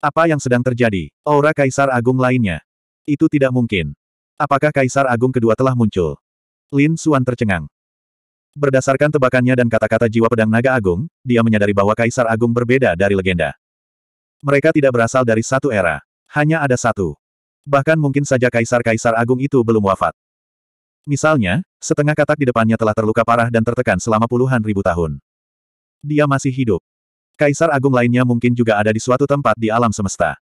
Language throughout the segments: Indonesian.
Apa yang sedang terjadi? Aura Kaisar Agung lainnya. Itu tidak mungkin. Apakah Kaisar Agung kedua telah muncul? Lin Suan tercengang. Berdasarkan tebakannya dan kata-kata jiwa pedang naga agung, dia menyadari bahwa Kaisar Agung berbeda dari legenda. Mereka tidak berasal dari satu era. Hanya ada satu. Bahkan mungkin saja Kaisar-Kaisar Agung itu belum wafat. Misalnya, setengah katak di depannya telah terluka parah dan tertekan selama puluhan ribu tahun. Dia masih hidup. Kaisar Agung lainnya mungkin juga ada di suatu tempat di alam semesta.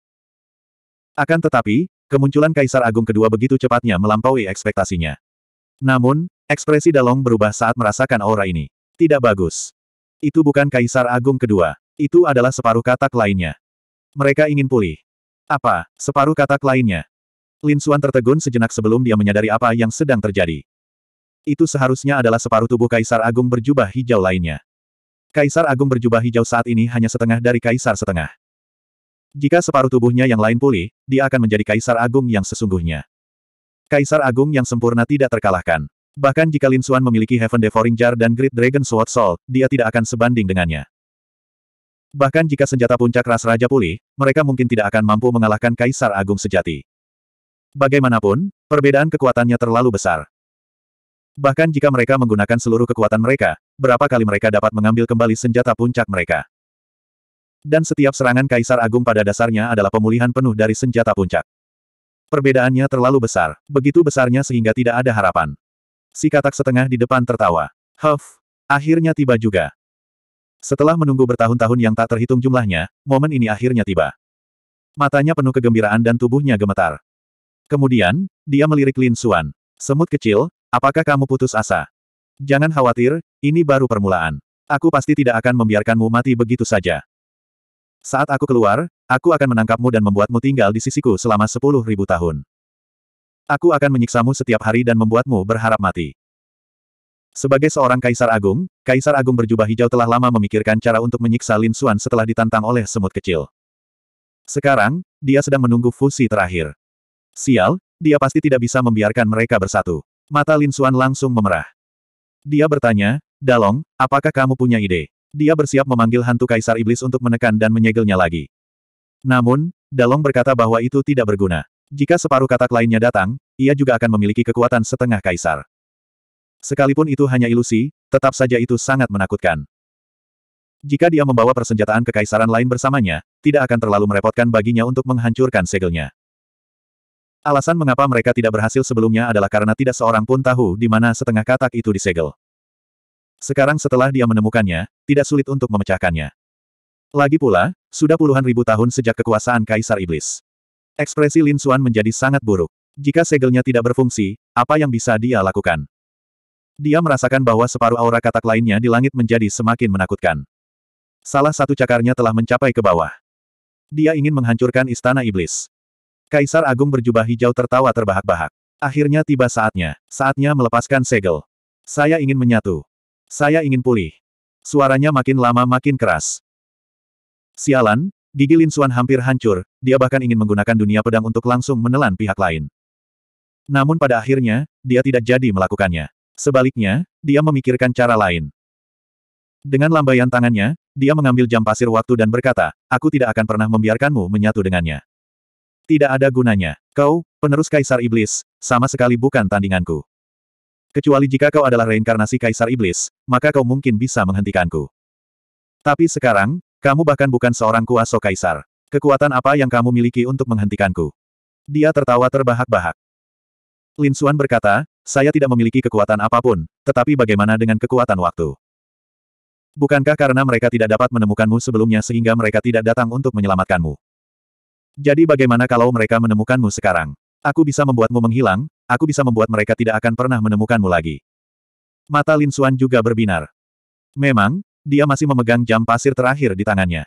Akan tetapi, kemunculan Kaisar Agung kedua begitu cepatnya melampaui ekspektasinya. Namun, ekspresi Dalong berubah saat merasakan aura ini. Tidak bagus. Itu bukan Kaisar Agung kedua. Itu adalah separuh katak lainnya. Mereka ingin pulih. Apa, separuh katak lainnya? Lin Suan tertegun sejenak sebelum dia menyadari apa yang sedang terjadi. Itu seharusnya adalah separuh tubuh Kaisar Agung berjubah hijau lainnya. Kaisar Agung berjubah hijau saat ini hanya setengah dari Kaisar setengah. Jika separuh tubuhnya yang lain pulih, dia akan menjadi Kaisar Agung yang sesungguhnya. Kaisar Agung yang sempurna tidak terkalahkan. Bahkan jika Lin Xuan memiliki Heaven Devouring Jar dan Great Dragon Sword Soul, dia tidak akan sebanding dengannya. Bahkan jika senjata puncak ras Raja pulih, mereka mungkin tidak akan mampu mengalahkan Kaisar Agung sejati. Bagaimanapun, perbedaan kekuatannya terlalu besar. Bahkan jika mereka menggunakan seluruh kekuatan mereka, berapa kali mereka dapat mengambil kembali senjata puncak mereka. Dan setiap serangan Kaisar Agung pada dasarnya adalah pemulihan penuh dari senjata puncak. Perbedaannya terlalu besar, begitu besarnya sehingga tidak ada harapan. Si katak setengah di depan tertawa. Huff, akhirnya tiba juga. Setelah menunggu bertahun-tahun yang tak terhitung jumlahnya, momen ini akhirnya tiba. Matanya penuh kegembiraan dan tubuhnya gemetar. Kemudian, dia melirik Lin Suan. Semut kecil, apakah kamu putus asa? Jangan khawatir, ini baru permulaan. Aku pasti tidak akan membiarkanmu mati begitu saja. Saat aku keluar, aku akan menangkapmu dan membuatmu tinggal di sisiku selama sepuluh ribu tahun. Aku akan menyiksamu setiap hari dan membuatmu berharap mati. Sebagai seorang kaisar agung, kaisar agung berjubah hijau telah lama memikirkan cara untuk menyiksa Lin Xuan setelah ditantang oleh semut kecil. Sekarang, dia sedang menunggu fusi terakhir. Sial, dia pasti tidak bisa membiarkan mereka bersatu. Mata Lin Xuan langsung memerah. Dia bertanya, Dalong, apakah kamu punya ide? Dia bersiap memanggil hantu kaisar iblis untuk menekan dan menyegelnya lagi. Namun, Dalong berkata bahwa itu tidak berguna. Jika separuh katak lainnya datang, ia juga akan memiliki kekuatan setengah kaisar. Sekalipun itu hanya ilusi, tetap saja itu sangat menakutkan. Jika dia membawa persenjataan kekaisaran lain bersamanya, tidak akan terlalu merepotkan baginya untuk menghancurkan segelnya. Alasan mengapa mereka tidak berhasil sebelumnya adalah karena tidak seorang pun tahu di mana setengah katak itu disegel. Sekarang setelah dia menemukannya, tidak sulit untuk memecahkannya. Lagi pula, sudah puluhan ribu tahun sejak kekuasaan Kaisar Iblis. Ekspresi Lin Xuan menjadi sangat buruk. Jika segelnya tidak berfungsi, apa yang bisa dia lakukan? Dia merasakan bahwa separuh aura katak lainnya di langit menjadi semakin menakutkan. Salah satu cakarnya telah mencapai ke bawah. Dia ingin menghancurkan istana iblis. Kaisar Agung berjubah hijau tertawa terbahak-bahak. Akhirnya tiba saatnya. Saatnya melepaskan segel. Saya ingin menyatu. Saya ingin pulih. Suaranya makin lama makin keras. Sialan, gigi Lin Suan hampir hancur, dia bahkan ingin menggunakan dunia pedang untuk langsung menelan pihak lain. Namun pada akhirnya, dia tidak jadi melakukannya. Sebaliknya, dia memikirkan cara lain. Dengan lambaian tangannya, dia mengambil jam pasir waktu dan berkata, aku tidak akan pernah membiarkanmu menyatu dengannya. Tidak ada gunanya. Kau, penerus Kaisar Iblis, sama sekali bukan tandinganku. Kecuali jika kau adalah reinkarnasi Kaisar Iblis, maka kau mungkin bisa menghentikanku. Tapi sekarang, kamu bahkan bukan seorang kuasa Kaisar. Kekuatan apa yang kamu miliki untuk menghentikanku? Dia tertawa terbahak-bahak. Lin Xuan berkata, saya tidak memiliki kekuatan apapun, tetapi bagaimana dengan kekuatan waktu? Bukankah karena mereka tidak dapat menemukanmu sebelumnya sehingga mereka tidak datang untuk menyelamatkanmu? Jadi bagaimana kalau mereka menemukanmu sekarang? Aku bisa membuatmu menghilang, aku bisa membuat mereka tidak akan pernah menemukanmu lagi. Mata Lin Xuan juga berbinar. Memang, dia masih memegang jam pasir terakhir di tangannya.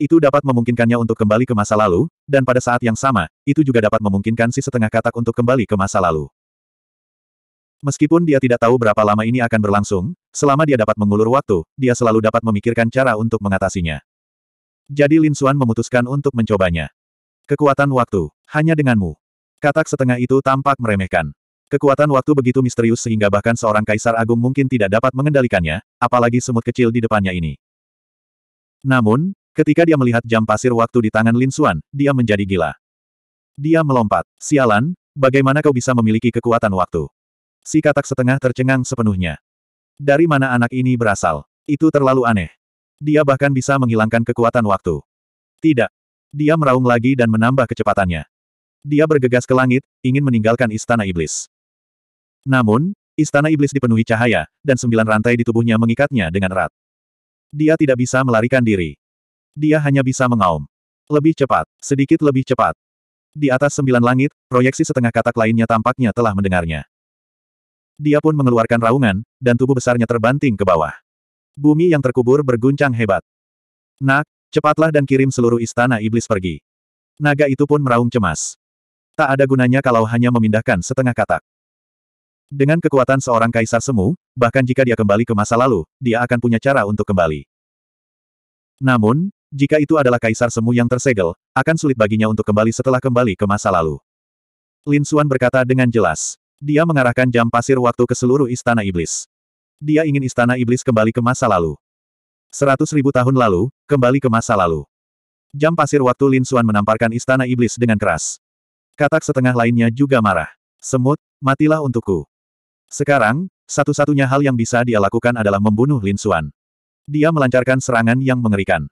Itu dapat memungkinkannya untuk kembali ke masa lalu, dan pada saat yang sama, itu juga dapat memungkinkan si setengah katak untuk kembali ke masa lalu. Meskipun dia tidak tahu berapa lama ini akan berlangsung, selama dia dapat mengulur waktu, dia selalu dapat memikirkan cara untuk mengatasinya. Jadi Lin Xuan memutuskan untuk mencobanya. Kekuatan waktu, hanya denganmu. Katak setengah itu tampak meremehkan. Kekuatan waktu begitu misterius sehingga bahkan seorang kaisar agung mungkin tidak dapat mengendalikannya, apalagi semut kecil di depannya ini. Namun, ketika dia melihat jam pasir waktu di tangan Lin Xuan, dia menjadi gila. Dia melompat. Sialan, bagaimana kau bisa memiliki kekuatan waktu? Si katak setengah tercengang sepenuhnya. Dari mana anak ini berasal? Itu terlalu aneh. Dia bahkan bisa menghilangkan kekuatan waktu. Tidak. Dia meraung lagi dan menambah kecepatannya. Dia bergegas ke langit, ingin meninggalkan istana iblis. Namun, istana iblis dipenuhi cahaya, dan sembilan rantai di tubuhnya mengikatnya dengan erat. Dia tidak bisa melarikan diri. Dia hanya bisa mengaum. Lebih cepat, sedikit lebih cepat. Di atas sembilan langit, proyeksi setengah katak lainnya tampaknya telah mendengarnya. Dia pun mengeluarkan raungan, dan tubuh besarnya terbanting ke bawah. Bumi yang terkubur berguncang hebat. Nak, cepatlah dan kirim seluruh istana iblis pergi. Naga itu pun meraung cemas. Tak ada gunanya kalau hanya memindahkan setengah katak. Dengan kekuatan seorang kaisar semu, bahkan jika dia kembali ke masa lalu, dia akan punya cara untuk kembali. Namun, jika itu adalah kaisar semu yang tersegel, akan sulit baginya untuk kembali setelah kembali ke masa lalu. Lin Xuan berkata dengan jelas. Dia mengarahkan jam pasir waktu ke seluruh istana iblis. Dia ingin istana iblis kembali ke masa lalu. Seratus ribu tahun lalu, kembali ke masa lalu. Jam pasir waktu Lin Xuan menamparkan istana iblis dengan keras. Katak setengah lainnya juga marah. Semut, matilah untukku. Sekarang, satu-satunya hal yang bisa dia lakukan adalah membunuh Lin Xuan. Dia melancarkan serangan yang mengerikan.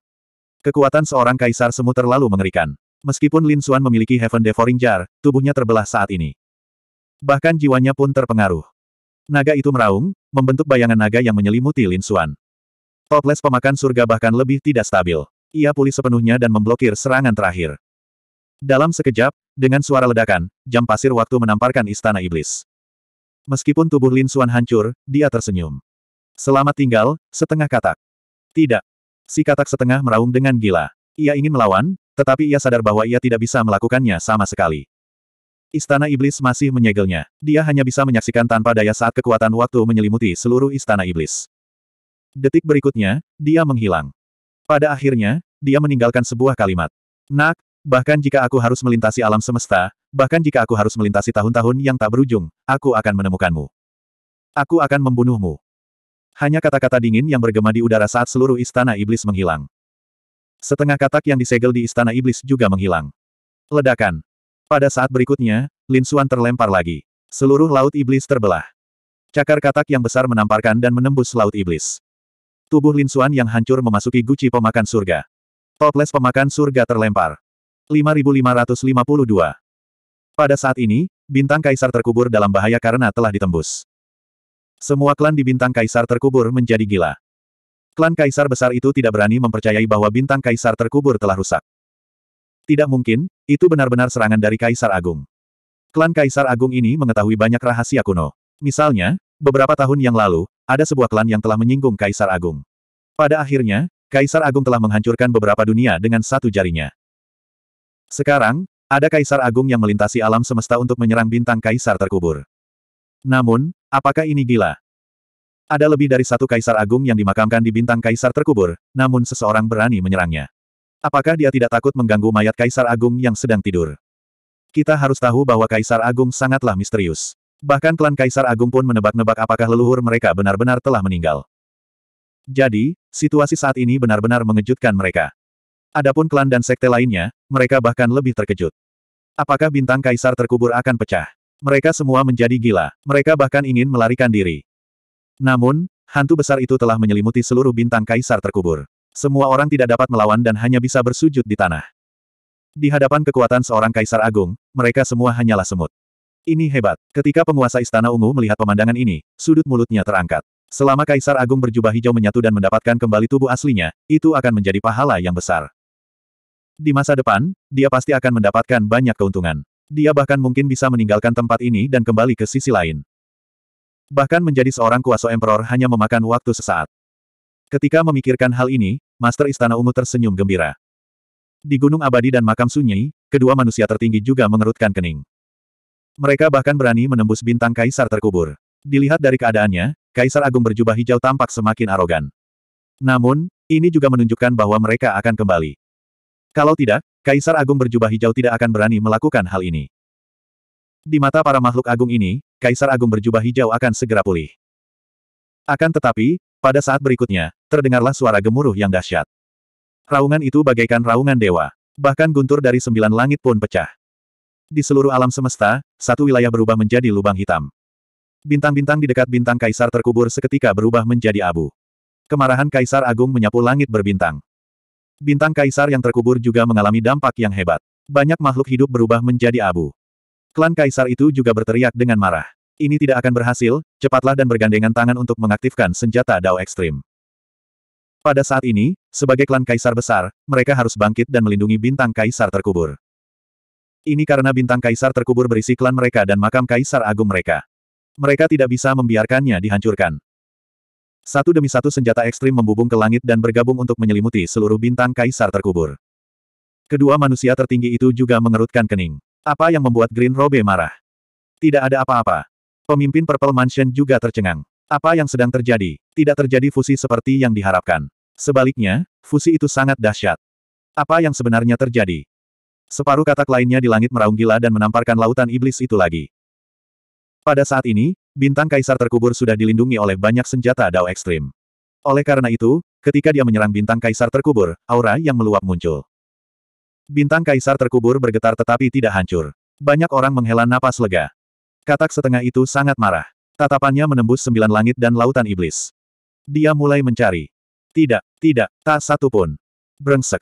Kekuatan seorang kaisar semut terlalu mengerikan. Meskipun Lin Xuan memiliki Heaven Devouring Jar, tubuhnya terbelah saat ini. Bahkan jiwanya pun terpengaruh. Naga itu meraung, membentuk bayangan naga yang menyelimuti Lin Xuan. Toples pemakan surga bahkan lebih tidak stabil. Ia pulih sepenuhnya dan memblokir serangan terakhir. Dalam sekejap, dengan suara ledakan, jam pasir waktu menamparkan istana iblis. Meskipun tubuh Lin Xuan hancur, dia tersenyum. Selamat tinggal, setengah katak. Tidak. Si katak setengah meraung dengan gila. Ia ingin melawan, tetapi ia sadar bahwa ia tidak bisa melakukannya sama sekali. Istana Iblis masih menyegelnya. Dia hanya bisa menyaksikan tanpa daya saat kekuatan waktu menyelimuti seluruh Istana Iblis. Detik berikutnya, dia menghilang. Pada akhirnya, dia meninggalkan sebuah kalimat. Nak, bahkan jika aku harus melintasi alam semesta, bahkan jika aku harus melintasi tahun-tahun yang tak berujung, aku akan menemukanmu. Aku akan membunuhmu. Hanya kata-kata dingin yang bergema di udara saat seluruh Istana Iblis menghilang. Setengah katak yang disegel di Istana Iblis juga menghilang. Ledakan. Pada saat berikutnya, Lin Xuan terlempar lagi. Seluruh laut iblis terbelah. Cakar katak yang besar menamparkan dan menembus laut iblis. Tubuh Lin Xuan yang hancur memasuki guci pemakan surga. Toples pemakan surga terlempar. 5552. Pada saat ini, bintang kaisar terkubur dalam bahaya karena telah ditembus. Semua klan di bintang kaisar terkubur menjadi gila. Klan kaisar besar itu tidak berani mempercayai bahwa bintang kaisar terkubur telah rusak. Tidak mungkin, itu benar-benar serangan dari Kaisar Agung. Klan Kaisar Agung ini mengetahui banyak rahasia kuno. Misalnya, beberapa tahun yang lalu, ada sebuah klan yang telah menyinggung Kaisar Agung. Pada akhirnya, Kaisar Agung telah menghancurkan beberapa dunia dengan satu jarinya. Sekarang, ada Kaisar Agung yang melintasi alam semesta untuk menyerang bintang Kaisar terkubur. Namun, apakah ini gila? Ada lebih dari satu Kaisar Agung yang dimakamkan di bintang Kaisar terkubur, namun seseorang berani menyerangnya. Apakah dia tidak takut mengganggu mayat Kaisar Agung yang sedang tidur? Kita harus tahu bahwa Kaisar Agung sangatlah misterius. Bahkan klan Kaisar Agung pun menebak-nebak apakah leluhur mereka benar-benar telah meninggal. Jadi, situasi saat ini benar-benar mengejutkan mereka. Adapun klan dan sekte lainnya, mereka bahkan lebih terkejut. Apakah bintang Kaisar terkubur akan pecah? Mereka semua menjadi gila, mereka bahkan ingin melarikan diri. Namun, hantu besar itu telah menyelimuti seluruh bintang Kaisar terkubur. Semua orang tidak dapat melawan dan hanya bisa bersujud di tanah. Di hadapan kekuatan seorang kaisar agung, mereka semua hanyalah semut. Ini hebat. Ketika penguasa Istana Ungu melihat pemandangan ini, sudut mulutnya terangkat. Selama kaisar agung berjubah hijau menyatu dan mendapatkan kembali tubuh aslinya, itu akan menjadi pahala yang besar. Di masa depan, dia pasti akan mendapatkan banyak keuntungan. Dia bahkan mungkin bisa meninggalkan tempat ini dan kembali ke sisi lain. Bahkan menjadi seorang kuasa emperor hanya memakan waktu sesaat. Ketika memikirkan hal ini, Master Istana Ungu tersenyum gembira. Di Gunung Abadi dan Makam Sunyi, kedua manusia tertinggi juga mengerutkan kening. Mereka bahkan berani menembus bintang kaisar terkubur. Dilihat dari keadaannya, Kaisar Agung berjubah hijau tampak semakin arogan. Namun, ini juga menunjukkan bahwa mereka akan kembali. Kalau tidak, Kaisar Agung berjubah hijau tidak akan berani melakukan hal ini. Di mata para makhluk agung ini, Kaisar Agung berjubah hijau akan segera pulih. Akan tetapi, pada saat berikutnya, terdengarlah suara gemuruh yang dahsyat. Raungan itu bagaikan raungan dewa. Bahkan guntur dari sembilan langit pun pecah. Di seluruh alam semesta, satu wilayah berubah menjadi lubang hitam. Bintang-bintang di dekat bintang kaisar terkubur seketika berubah menjadi abu. Kemarahan kaisar agung menyapu langit berbintang. Bintang kaisar yang terkubur juga mengalami dampak yang hebat. Banyak makhluk hidup berubah menjadi abu. Klan kaisar itu juga berteriak dengan marah. Ini tidak akan berhasil, cepatlah dan bergandengan tangan untuk mengaktifkan senjata Dao Ekstrim. Pada saat ini, sebagai klan kaisar besar, mereka harus bangkit dan melindungi bintang kaisar terkubur. Ini karena bintang kaisar terkubur berisi klan mereka dan makam kaisar agung mereka. Mereka tidak bisa membiarkannya dihancurkan. Satu demi satu senjata ekstrim membubung ke langit dan bergabung untuk menyelimuti seluruh bintang kaisar terkubur. Kedua manusia tertinggi itu juga mengerutkan kening. Apa yang membuat Green Robe marah? Tidak ada apa-apa. Pemimpin Purple Mansion juga tercengang. Apa yang sedang terjadi? Tidak terjadi fusi seperti yang diharapkan. Sebaliknya, fusi itu sangat dahsyat. Apa yang sebenarnya terjadi? Separuh katak lainnya di langit meraung gila dan menamparkan lautan iblis itu lagi. Pada saat ini, bintang kaisar terkubur sudah dilindungi oleh banyak senjata dao ekstrim. Oleh karena itu, ketika dia menyerang bintang kaisar terkubur, aura yang meluap muncul. Bintang kaisar terkubur bergetar tetapi tidak hancur. Banyak orang menghela napas lega. Katak setengah itu sangat marah. Tatapannya menembus sembilan langit dan lautan iblis. Dia mulai mencari. Tidak, tidak, tak satu pun. Brengsek.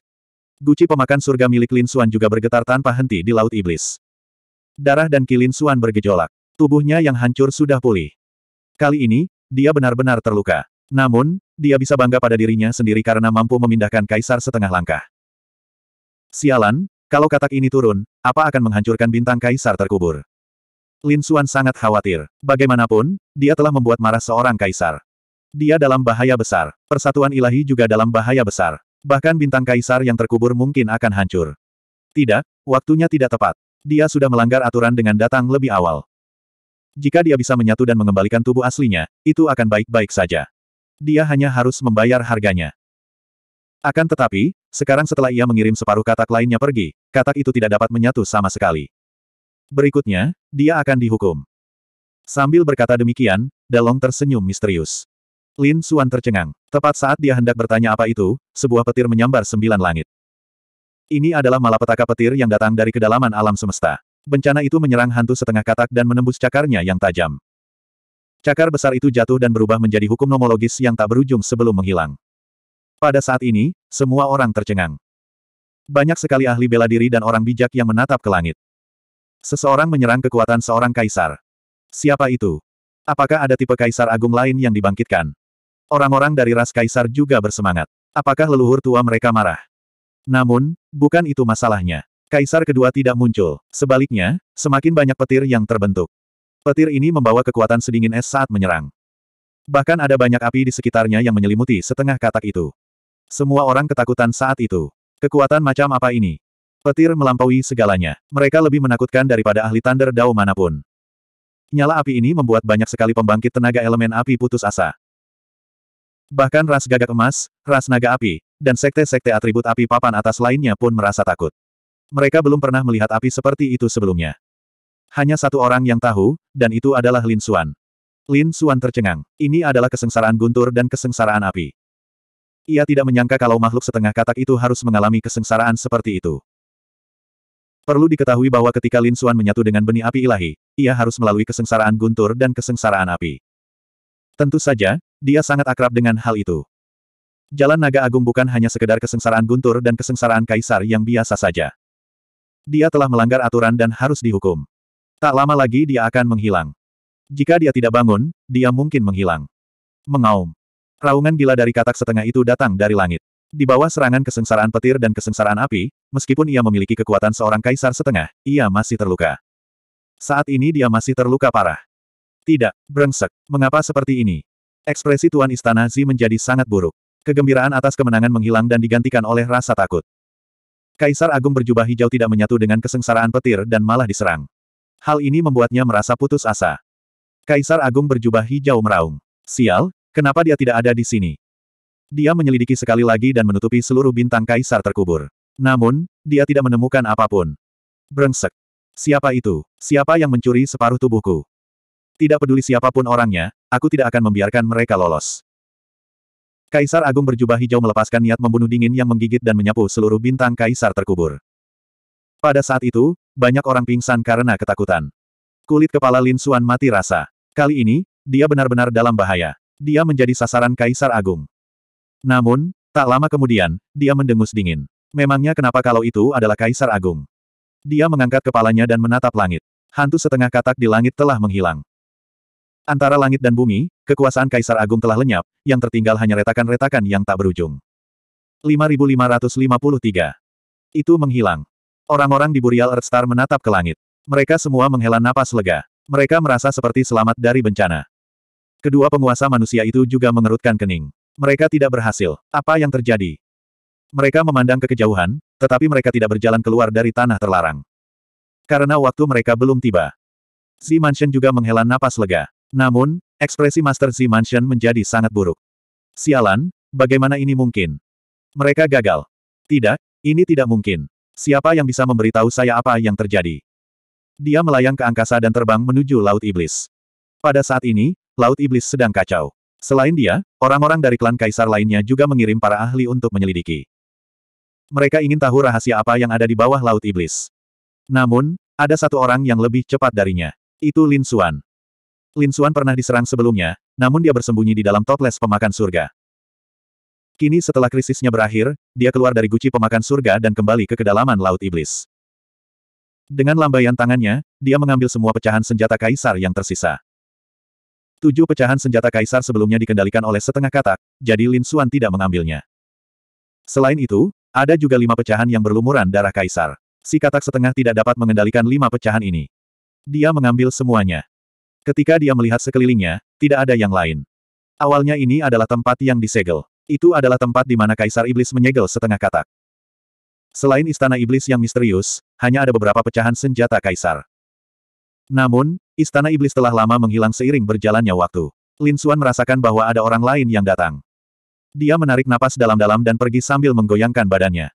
Guci pemakan surga milik Lin Xuan juga bergetar tanpa henti di laut iblis. Darah dan kilin Xuan bergejolak. Tubuhnya yang hancur sudah pulih. Kali ini, dia benar-benar terluka. Namun, dia bisa bangga pada dirinya sendiri karena mampu memindahkan kaisar setengah langkah. Sialan, kalau katak ini turun, apa akan menghancurkan bintang kaisar terkubur? Lin Xuan sangat khawatir. Bagaimanapun, dia telah membuat marah seorang kaisar. Dia dalam bahaya besar. Persatuan ilahi juga dalam bahaya besar. Bahkan bintang kaisar yang terkubur mungkin akan hancur. Tidak, waktunya tidak tepat. Dia sudah melanggar aturan dengan datang lebih awal. Jika dia bisa menyatu dan mengembalikan tubuh aslinya, itu akan baik-baik saja. Dia hanya harus membayar harganya. Akan tetapi, sekarang setelah ia mengirim separuh katak lainnya pergi, katak itu tidak dapat menyatu sama sekali. Berikutnya, dia akan dihukum. Sambil berkata demikian, Dalong tersenyum misterius. Lin Suan tercengang. Tepat saat dia hendak bertanya apa itu, sebuah petir menyambar sembilan langit. Ini adalah malapetaka petir yang datang dari kedalaman alam semesta. Bencana itu menyerang hantu setengah katak dan menembus cakarnya yang tajam. Cakar besar itu jatuh dan berubah menjadi hukum nomologis yang tak berujung sebelum menghilang. Pada saat ini, semua orang tercengang. Banyak sekali ahli bela diri dan orang bijak yang menatap ke langit. Seseorang menyerang kekuatan seorang kaisar. Siapa itu? Apakah ada tipe kaisar agung lain yang dibangkitkan? Orang-orang dari ras kaisar juga bersemangat. Apakah leluhur tua mereka marah? Namun, bukan itu masalahnya. Kaisar kedua tidak muncul. Sebaliknya, semakin banyak petir yang terbentuk. Petir ini membawa kekuatan sedingin es saat menyerang. Bahkan ada banyak api di sekitarnya yang menyelimuti setengah katak itu. Semua orang ketakutan saat itu. Kekuatan macam apa ini? Petir melampaui segalanya. Mereka lebih menakutkan daripada ahli Thunder Dao manapun. Nyala api ini membuat banyak sekali pembangkit tenaga elemen api putus asa. Bahkan ras gagak emas, ras naga api, dan sekte-sekte atribut api papan atas lainnya pun merasa takut. Mereka belum pernah melihat api seperti itu sebelumnya. Hanya satu orang yang tahu, dan itu adalah Lin Xuan. Lin Xuan tercengang. Ini adalah kesengsaraan guntur dan kesengsaraan api. Ia tidak menyangka kalau makhluk setengah katak itu harus mengalami kesengsaraan seperti itu. Perlu diketahui bahwa ketika Lin Xuan menyatu dengan benih api ilahi, ia harus melalui kesengsaraan guntur dan kesengsaraan api. Tentu saja, dia sangat akrab dengan hal itu. Jalan naga agung bukan hanya sekedar kesengsaraan guntur dan kesengsaraan kaisar yang biasa saja. Dia telah melanggar aturan dan harus dihukum. Tak lama lagi dia akan menghilang. Jika dia tidak bangun, dia mungkin menghilang. Mengaum. Raungan gila dari katak setengah itu datang dari langit. Di bawah serangan kesengsaraan petir dan kesengsaraan api, meskipun ia memiliki kekuatan seorang kaisar setengah, ia masih terluka. Saat ini dia masih terluka parah. Tidak, brengsek, mengapa seperti ini? Ekspresi Tuan Istana Zi menjadi sangat buruk. Kegembiraan atas kemenangan menghilang dan digantikan oleh rasa takut. Kaisar Agung berjubah hijau tidak menyatu dengan kesengsaraan petir dan malah diserang. Hal ini membuatnya merasa putus asa. Kaisar Agung berjubah hijau meraung. Sial, kenapa dia tidak ada di sini? Dia menyelidiki sekali lagi dan menutupi seluruh bintang kaisar terkubur. Namun, dia tidak menemukan apapun. Brengsek. Siapa itu? Siapa yang mencuri separuh tubuhku? Tidak peduli siapapun orangnya, aku tidak akan membiarkan mereka lolos. Kaisar Agung berjubah hijau melepaskan niat membunuh dingin yang menggigit dan menyapu seluruh bintang kaisar terkubur. Pada saat itu, banyak orang pingsan karena ketakutan. Kulit kepala Lin Suan mati rasa. Kali ini, dia benar-benar dalam bahaya. Dia menjadi sasaran Kaisar Agung. Namun, tak lama kemudian, dia mendengus dingin. Memangnya kenapa kalau itu adalah Kaisar Agung? Dia mengangkat kepalanya dan menatap langit. Hantu setengah katak di langit telah menghilang. Antara langit dan bumi, kekuasaan Kaisar Agung telah lenyap, yang tertinggal hanya retakan-retakan yang tak berujung. 5553. Itu menghilang. Orang-orang di Burial Earthstar menatap ke langit. Mereka semua menghela napas lega. Mereka merasa seperti selamat dari bencana. Kedua penguasa manusia itu juga mengerutkan kening. Mereka tidak berhasil. Apa yang terjadi? Mereka memandang ke kejauhan, tetapi mereka tidak berjalan keluar dari tanah terlarang. Karena waktu mereka belum tiba. Si Mansion juga menghela napas lega. Namun, ekspresi Master Si Mansion menjadi sangat buruk. Sialan, bagaimana ini mungkin? Mereka gagal. Tidak, ini tidak mungkin. Siapa yang bisa memberitahu saya apa yang terjadi? Dia melayang ke angkasa dan terbang menuju Laut Iblis. Pada saat ini, Laut Iblis sedang kacau. Selain dia, orang-orang dari klan kaisar lainnya juga mengirim para ahli untuk menyelidiki. Mereka ingin tahu rahasia apa yang ada di bawah Laut Iblis. Namun, ada satu orang yang lebih cepat darinya. Itu Lin Xuan. Lin Xuan pernah diserang sebelumnya, namun dia bersembunyi di dalam toples pemakan surga. Kini setelah krisisnya berakhir, dia keluar dari guci pemakan surga dan kembali ke kedalaman Laut Iblis. Dengan lambaian tangannya, dia mengambil semua pecahan senjata kaisar yang tersisa. Tujuh pecahan senjata kaisar sebelumnya dikendalikan oleh setengah katak, jadi Lin Xuan tidak mengambilnya. Selain itu, ada juga lima pecahan yang berlumuran darah kaisar. Si katak setengah tidak dapat mengendalikan lima pecahan ini. Dia mengambil semuanya. Ketika dia melihat sekelilingnya, tidak ada yang lain. Awalnya ini adalah tempat yang disegel. Itu adalah tempat di mana Kaisar Iblis menyegel setengah katak. Selain istana iblis yang misterius, hanya ada beberapa pecahan senjata kaisar. Namun, Istana Iblis telah lama menghilang seiring berjalannya waktu. Lin Xuan merasakan bahwa ada orang lain yang datang. Dia menarik napas dalam-dalam dan pergi sambil menggoyangkan badannya.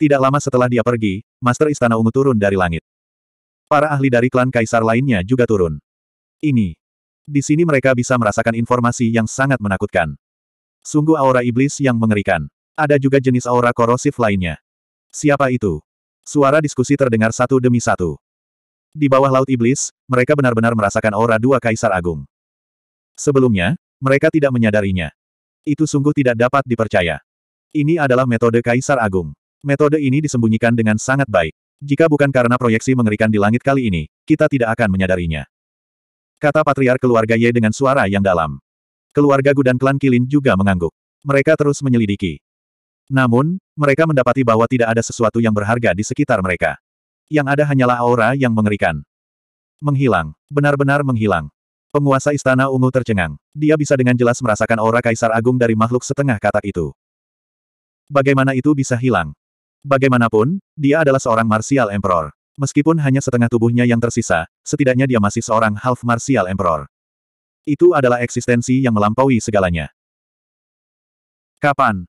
Tidak lama setelah dia pergi, Master Istana Ungu turun dari langit. Para ahli dari klan Kaisar lainnya juga turun. Ini. Di sini mereka bisa merasakan informasi yang sangat menakutkan. Sungguh aura iblis yang mengerikan. Ada juga jenis aura korosif lainnya. Siapa itu? Suara diskusi terdengar satu demi satu. Di bawah Laut Iblis, mereka benar-benar merasakan aura dua kaisar agung. Sebelumnya, mereka tidak menyadarinya. Itu sungguh tidak dapat dipercaya. Ini adalah metode kaisar agung. Metode ini disembunyikan dengan sangat baik. Jika bukan karena proyeksi mengerikan di langit kali ini, kita tidak akan menyadarinya. Kata patriar keluarga Ye dengan suara yang dalam. Keluarga Gu dan Klan Kilin juga mengangguk. Mereka terus menyelidiki. Namun, mereka mendapati bahwa tidak ada sesuatu yang berharga di sekitar mereka. Yang ada hanyalah aura yang mengerikan. Menghilang. Benar-benar menghilang. Penguasa Istana Ungu tercengang. Dia bisa dengan jelas merasakan aura Kaisar Agung dari makhluk setengah katak itu. Bagaimana itu bisa hilang? Bagaimanapun, dia adalah seorang Martial Emperor. Meskipun hanya setengah tubuhnya yang tersisa, setidaknya dia masih seorang Half Martial Emperor. Itu adalah eksistensi yang melampaui segalanya. Kapan?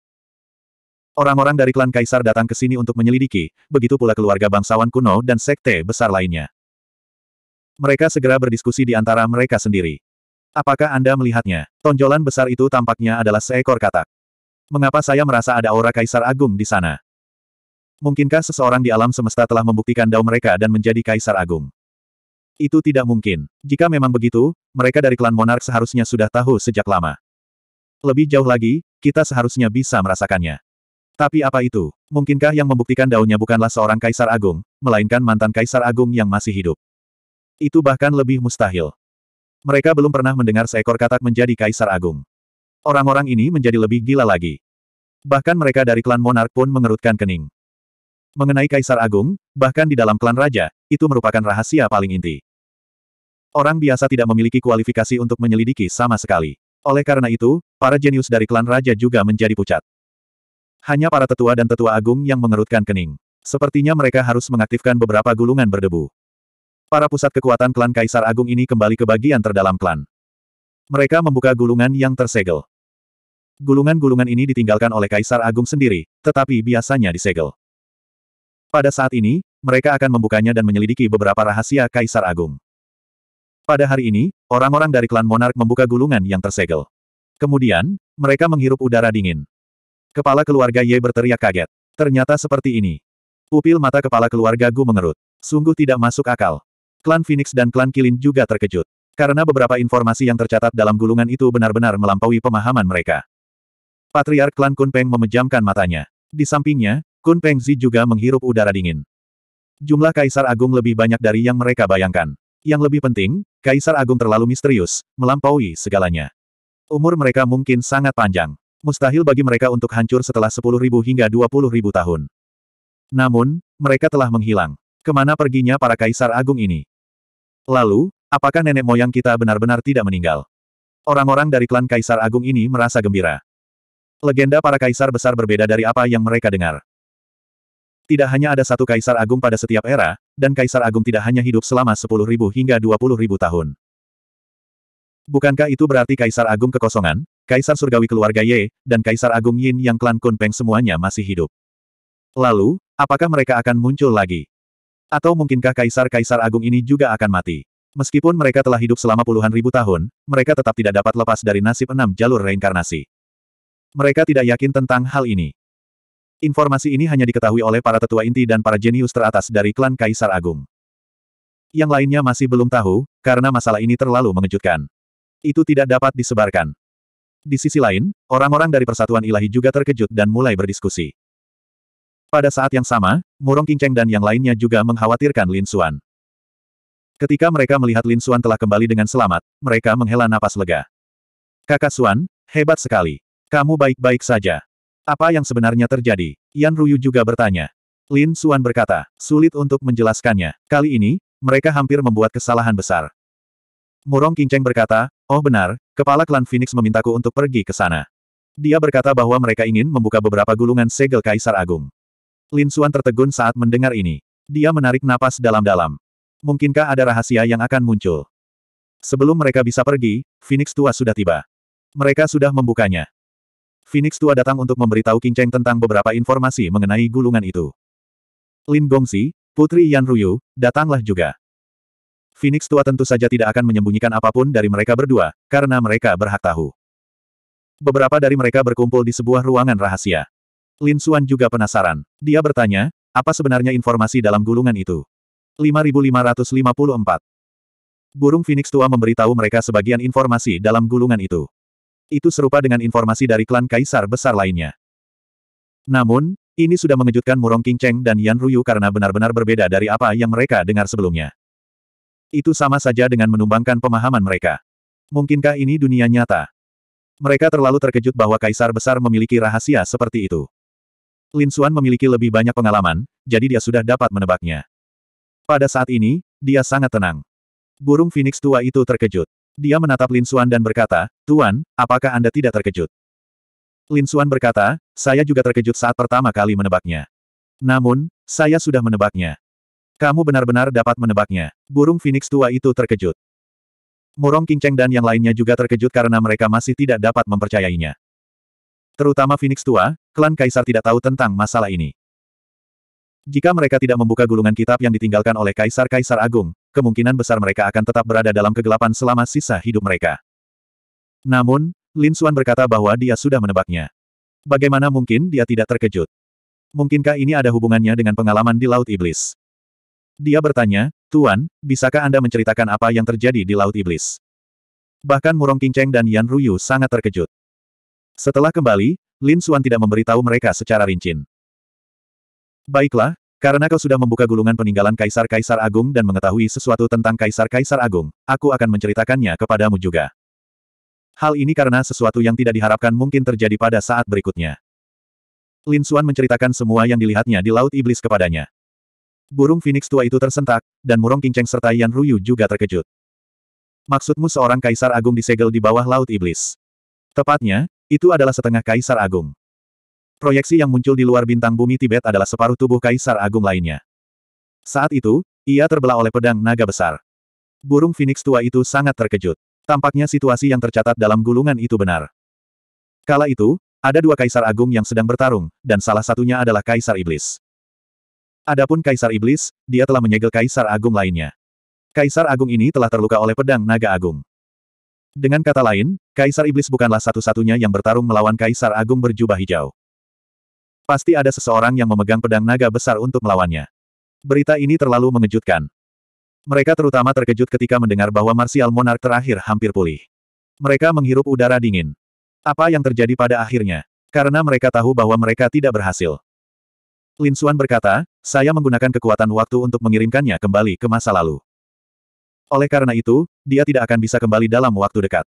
Orang-orang dari klan Kaisar datang ke sini untuk menyelidiki, begitu pula keluarga bangsawan kuno dan sekte besar lainnya. Mereka segera berdiskusi di antara mereka sendiri. Apakah Anda melihatnya? Tonjolan besar itu tampaknya adalah seekor katak. Mengapa saya merasa ada aura Kaisar Agung di sana? Mungkinkah seseorang di alam semesta telah membuktikan dao mereka dan menjadi Kaisar Agung? Itu tidak mungkin. Jika memang begitu, mereka dari klan monark seharusnya sudah tahu sejak lama. Lebih jauh lagi, kita seharusnya bisa merasakannya. Tapi apa itu? Mungkinkah yang membuktikan daunnya bukanlah seorang kaisar agung, melainkan mantan kaisar agung yang masih hidup? Itu bahkan lebih mustahil. Mereka belum pernah mendengar seekor katak menjadi kaisar agung. Orang-orang ini menjadi lebih gila lagi. Bahkan mereka dari klan monark pun mengerutkan kening. Mengenai kaisar agung, bahkan di dalam klan raja, itu merupakan rahasia paling inti. Orang biasa tidak memiliki kualifikasi untuk menyelidiki sama sekali. Oleh karena itu, para jenius dari klan raja juga menjadi pucat. Hanya para tetua dan tetua agung yang mengerutkan kening. Sepertinya mereka harus mengaktifkan beberapa gulungan berdebu. Para pusat kekuatan klan Kaisar Agung ini kembali ke bagian terdalam klan. Mereka membuka gulungan yang tersegel. Gulungan-gulungan ini ditinggalkan oleh Kaisar Agung sendiri, tetapi biasanya disegel. Pada saat ini, mereka akan membukanya dan menyelidiki beberapa rahasia Kaisar Agung. Pada hari ini, orang-orang dari klan Monark membuka gulungan yang tersegel. Kemudian, mereka menghirup udara dingin. Kepala keluarga Ye berteriak kaget. Ternyata seperti ini. Upil mata kepala keluarga Gu mengerut. Sungguh tidak masuk akal. Klan Phoenix dan klan Kilin juga terkejut. Karena beberapa informasi yang tercatat dalam gulungan itu benar-benar melampaui pemahaman mereka. Patriark klan Kunpeng memejamkan matanya. Di sampingnya, Kunpeng Zi juga menghirup udara dingin. Jumlah Kaisar Agung lebih banyak dari yang mereka bayangkan. Yang lebih penting, Kaisar Agung terlalu misterius, melampaui segalanya. Umur mereka mungkin sangat panjang. Mustahil bagi mereka untuk hancur setelah 10.000 hingga 20.000 tahun. Namun, mereka telah menghilang. Kemana perginya para kaisar agung ini? Lalu, apakah nenek moyang kita benar-benar tidak meninggal? Orang-orang dari klan kaisar agung ini merasa gembira. Legenda para kaisar besar berbeda dari apa yang mereka dengar. Tidak hanya ada satu kaisar agung pada setiap era, dan kaisar agung tidak hanya hidup selama 10.000 hingga 20.000 tahun. Bukankah itu berarti kaisar agung kekosongan, Kaisar Surgawi keluarga Ye, dan Kaisar Agung Yin yang klan Kunpeng semuanya masih hidup. Lalu, apakah mereka akan muncul lagi? Atau mungkinkah Kaisar-Kaisar Agung ini juga akan mati? Meskipun mereka telah hidup selama puluhan ribu tahun, mereka tetap tidak dapat lepas dari nasib enam jalur reinkarnasi. Mereka tidak yakin tentang hal ini. Informasi ini hanya diketahui oleh para tetua inti dan para jenius teratas dari klan Kaisar Agung. Yang lainnya masih belum tahu, karena masalah ini terlalu mengejutkan. Itu tidak dapat disebarkan. Di sisi lain, orang-orang dari persatuan ilahi juga terkejut dan mulai berdiskusi. Pada saat yang sama, Murong Qingcheng dan yang lainnya juga mengkhawatirkan Lin Xuan. Ketika mereka melihat Lin Xuan telah kembali dengan selamat, mereka menghela napas lega. Kakak Xuan, hebat sekali. Kamu baik-baik saja. Apa yang sebenarnya terjadi? Yan Ruyu juga bertanya. Lin Xuan berkata, sulit untuk menjelaskannya. Kali ini, mereka hampir membuat kesalahan besar. Murong Qingcheng berkata, oh benar, Kepala klan Phoenix memintaku untuk pergi ke sana. Dia berkata bahwa mereka ingin membuka beberapa gulungan segel Kaisar Agung. Lin Xuan tertegun saat mendengar ini. Dia menarik napas dalam-dalam. Mungkinkah ada rahasia yang akan muncul? Sebelum mereka bisa pergi, Phoenix tua sudah tiba. Mereka sudah membukanya. Phoenix tua datang untuk memberitahu King Cheng tentang beberapa informasi mengenai gulungan itu. Lin Gongsi, putri Yan Ruyu, datanglah juga. Phoenix tua tentu saja tidak akan menyembunyikan apapun dari mereka berdua, karena mereka berhak tahu. Beberapa dari mereka berkumpul di sebuah ruangan rahasia. Lin Xuan juga penasaran. Dia bertanya, apa sebenarnya informasi dalam gulungan itu? 5554 Burung Phoenix tua memberitahu mereka sebagian informasi dalam gulungan itu. Itu serupa dengan informasi dari klan kaisar besar lainnya. Namun, ini sudah mengejutkan Murong King Cheng dan Yan Ruyu karena benar-benar berbeda dari apa yang mereka dengar sebelumnya. Itu sama saja dengan menumbangkan pemahaman mereka. Mungkinkah ini dunia nyata? Mereka terlalu terkejut bahwa kaisar besar memiliki rahasia seperti itu. Lin Xuan memiliki lebih banyak pengalaman, jadi dia sudah dapat menebaknya. Pada saat ini, dia sangat tenang. Burung Phoenix tua itu terkejut. Dia menatap Lin Xuan dan berkata, Tuan, apakah Anda tidak terkejut? Lin Xuan berkata, saya juga terkejut saat pertama kali menebaknya. Namun, saya sudah menebaknya. Kamu benar-benar dapat menebaknya. Burung Phoenix tua itu terkejut. Murong Kingceng dan yang lainnya juga terkejut karena mereka masih tidak dapat mempercayainya. Terutama Phoenix tua, klan Kaisar tidak tahu tentang masalah ini. Jika mereka tidak membuka gulungan kitab yang ditinggalkan oleh Kaisar-Kaisar Agung, kemungkinan besar mereka akan tetap berada dalam kegelapan selama sisa hidup mereka. Namun, Lin Xuan berkata bahwa dia sudah menebaknya. Bagaimana mungkin dia tidak terkejut? Mungkinkah ini ada hubungannya dengan pengalaman di Laut Iblis? Dia bertanya, Tuan, bisakah Anda menceritakan apa yang terjadi di Laut Iblis? Bahkan Murong Kinceng dan Yan Ruyu sangat terkejut. Setelah kembali, Lin Xuan tidak memberitahu mereka secara rinci. Baiklah, karena kau sudah membuka gulungan peninggalan Kaisar-Kaisar Agung dan mengetahui sesuatu tentang Kaisar-Kaisar Agung, aku akan menceritakannya kepadamu juga. Hal ini karena sesuatu yang tidak diharapkan mungkin terjadi pada saat berikutnya. Lin Xuan menceritakan semua yang dilihatnya di Laut Iblis kepadanya. Burung Phoenix tua itu tersentak, dan Murong Kinceng serta Yan Ruyu juga terkejut. Maksudmu seorang kaisar agung disegel di bawah laut iblis? Tepatnya, itu adalah setengah kaisar agung. Proyeksi yang muncul di luar bintang bumi Tibet adalah separuh tubuh kaisar agung lainnya. Saat itu, ia terbelah oleh pedang naga besar. Burung Phoenix tua itu sangat terkejut. Tampaknya situasi yang tercatat dalam gulungan itu benar. Kala itu, ada dua kaisar agung yang sedang bertarung, dan salah satunya adalah kaisar iblis. Adapun Kaisar Iblis, dia telah menyegel Kaisar Agung lainnya. Kaisar Agung ini telah terluka oleh pedang naga agung. Dengan kata lain, Kaisar Iblis bukanlah satu-satunya yang bertarung melawan Kaisar Agung berjubah hijau. Pasti ada seseorang yang memegang pedang naga besar untuk melawannya. Berita ini terlalu mengejutkan. Mereka terutama terkejut ketika mendengar bahwa Martial Monarch terakhir hampir pulih. Mereka menghirup udara dingin. Apa yang terjadi pada akhirnya? Karena mereka tahu bahwa mereka tidak berhasil. Lin Xuan berkata, saya menggunakan kekuatan waktu untuk mengirimkannya kembali ke masa lalu. Oleh karena itu, dia tidak akan bisa kembali dalam waktu dekat.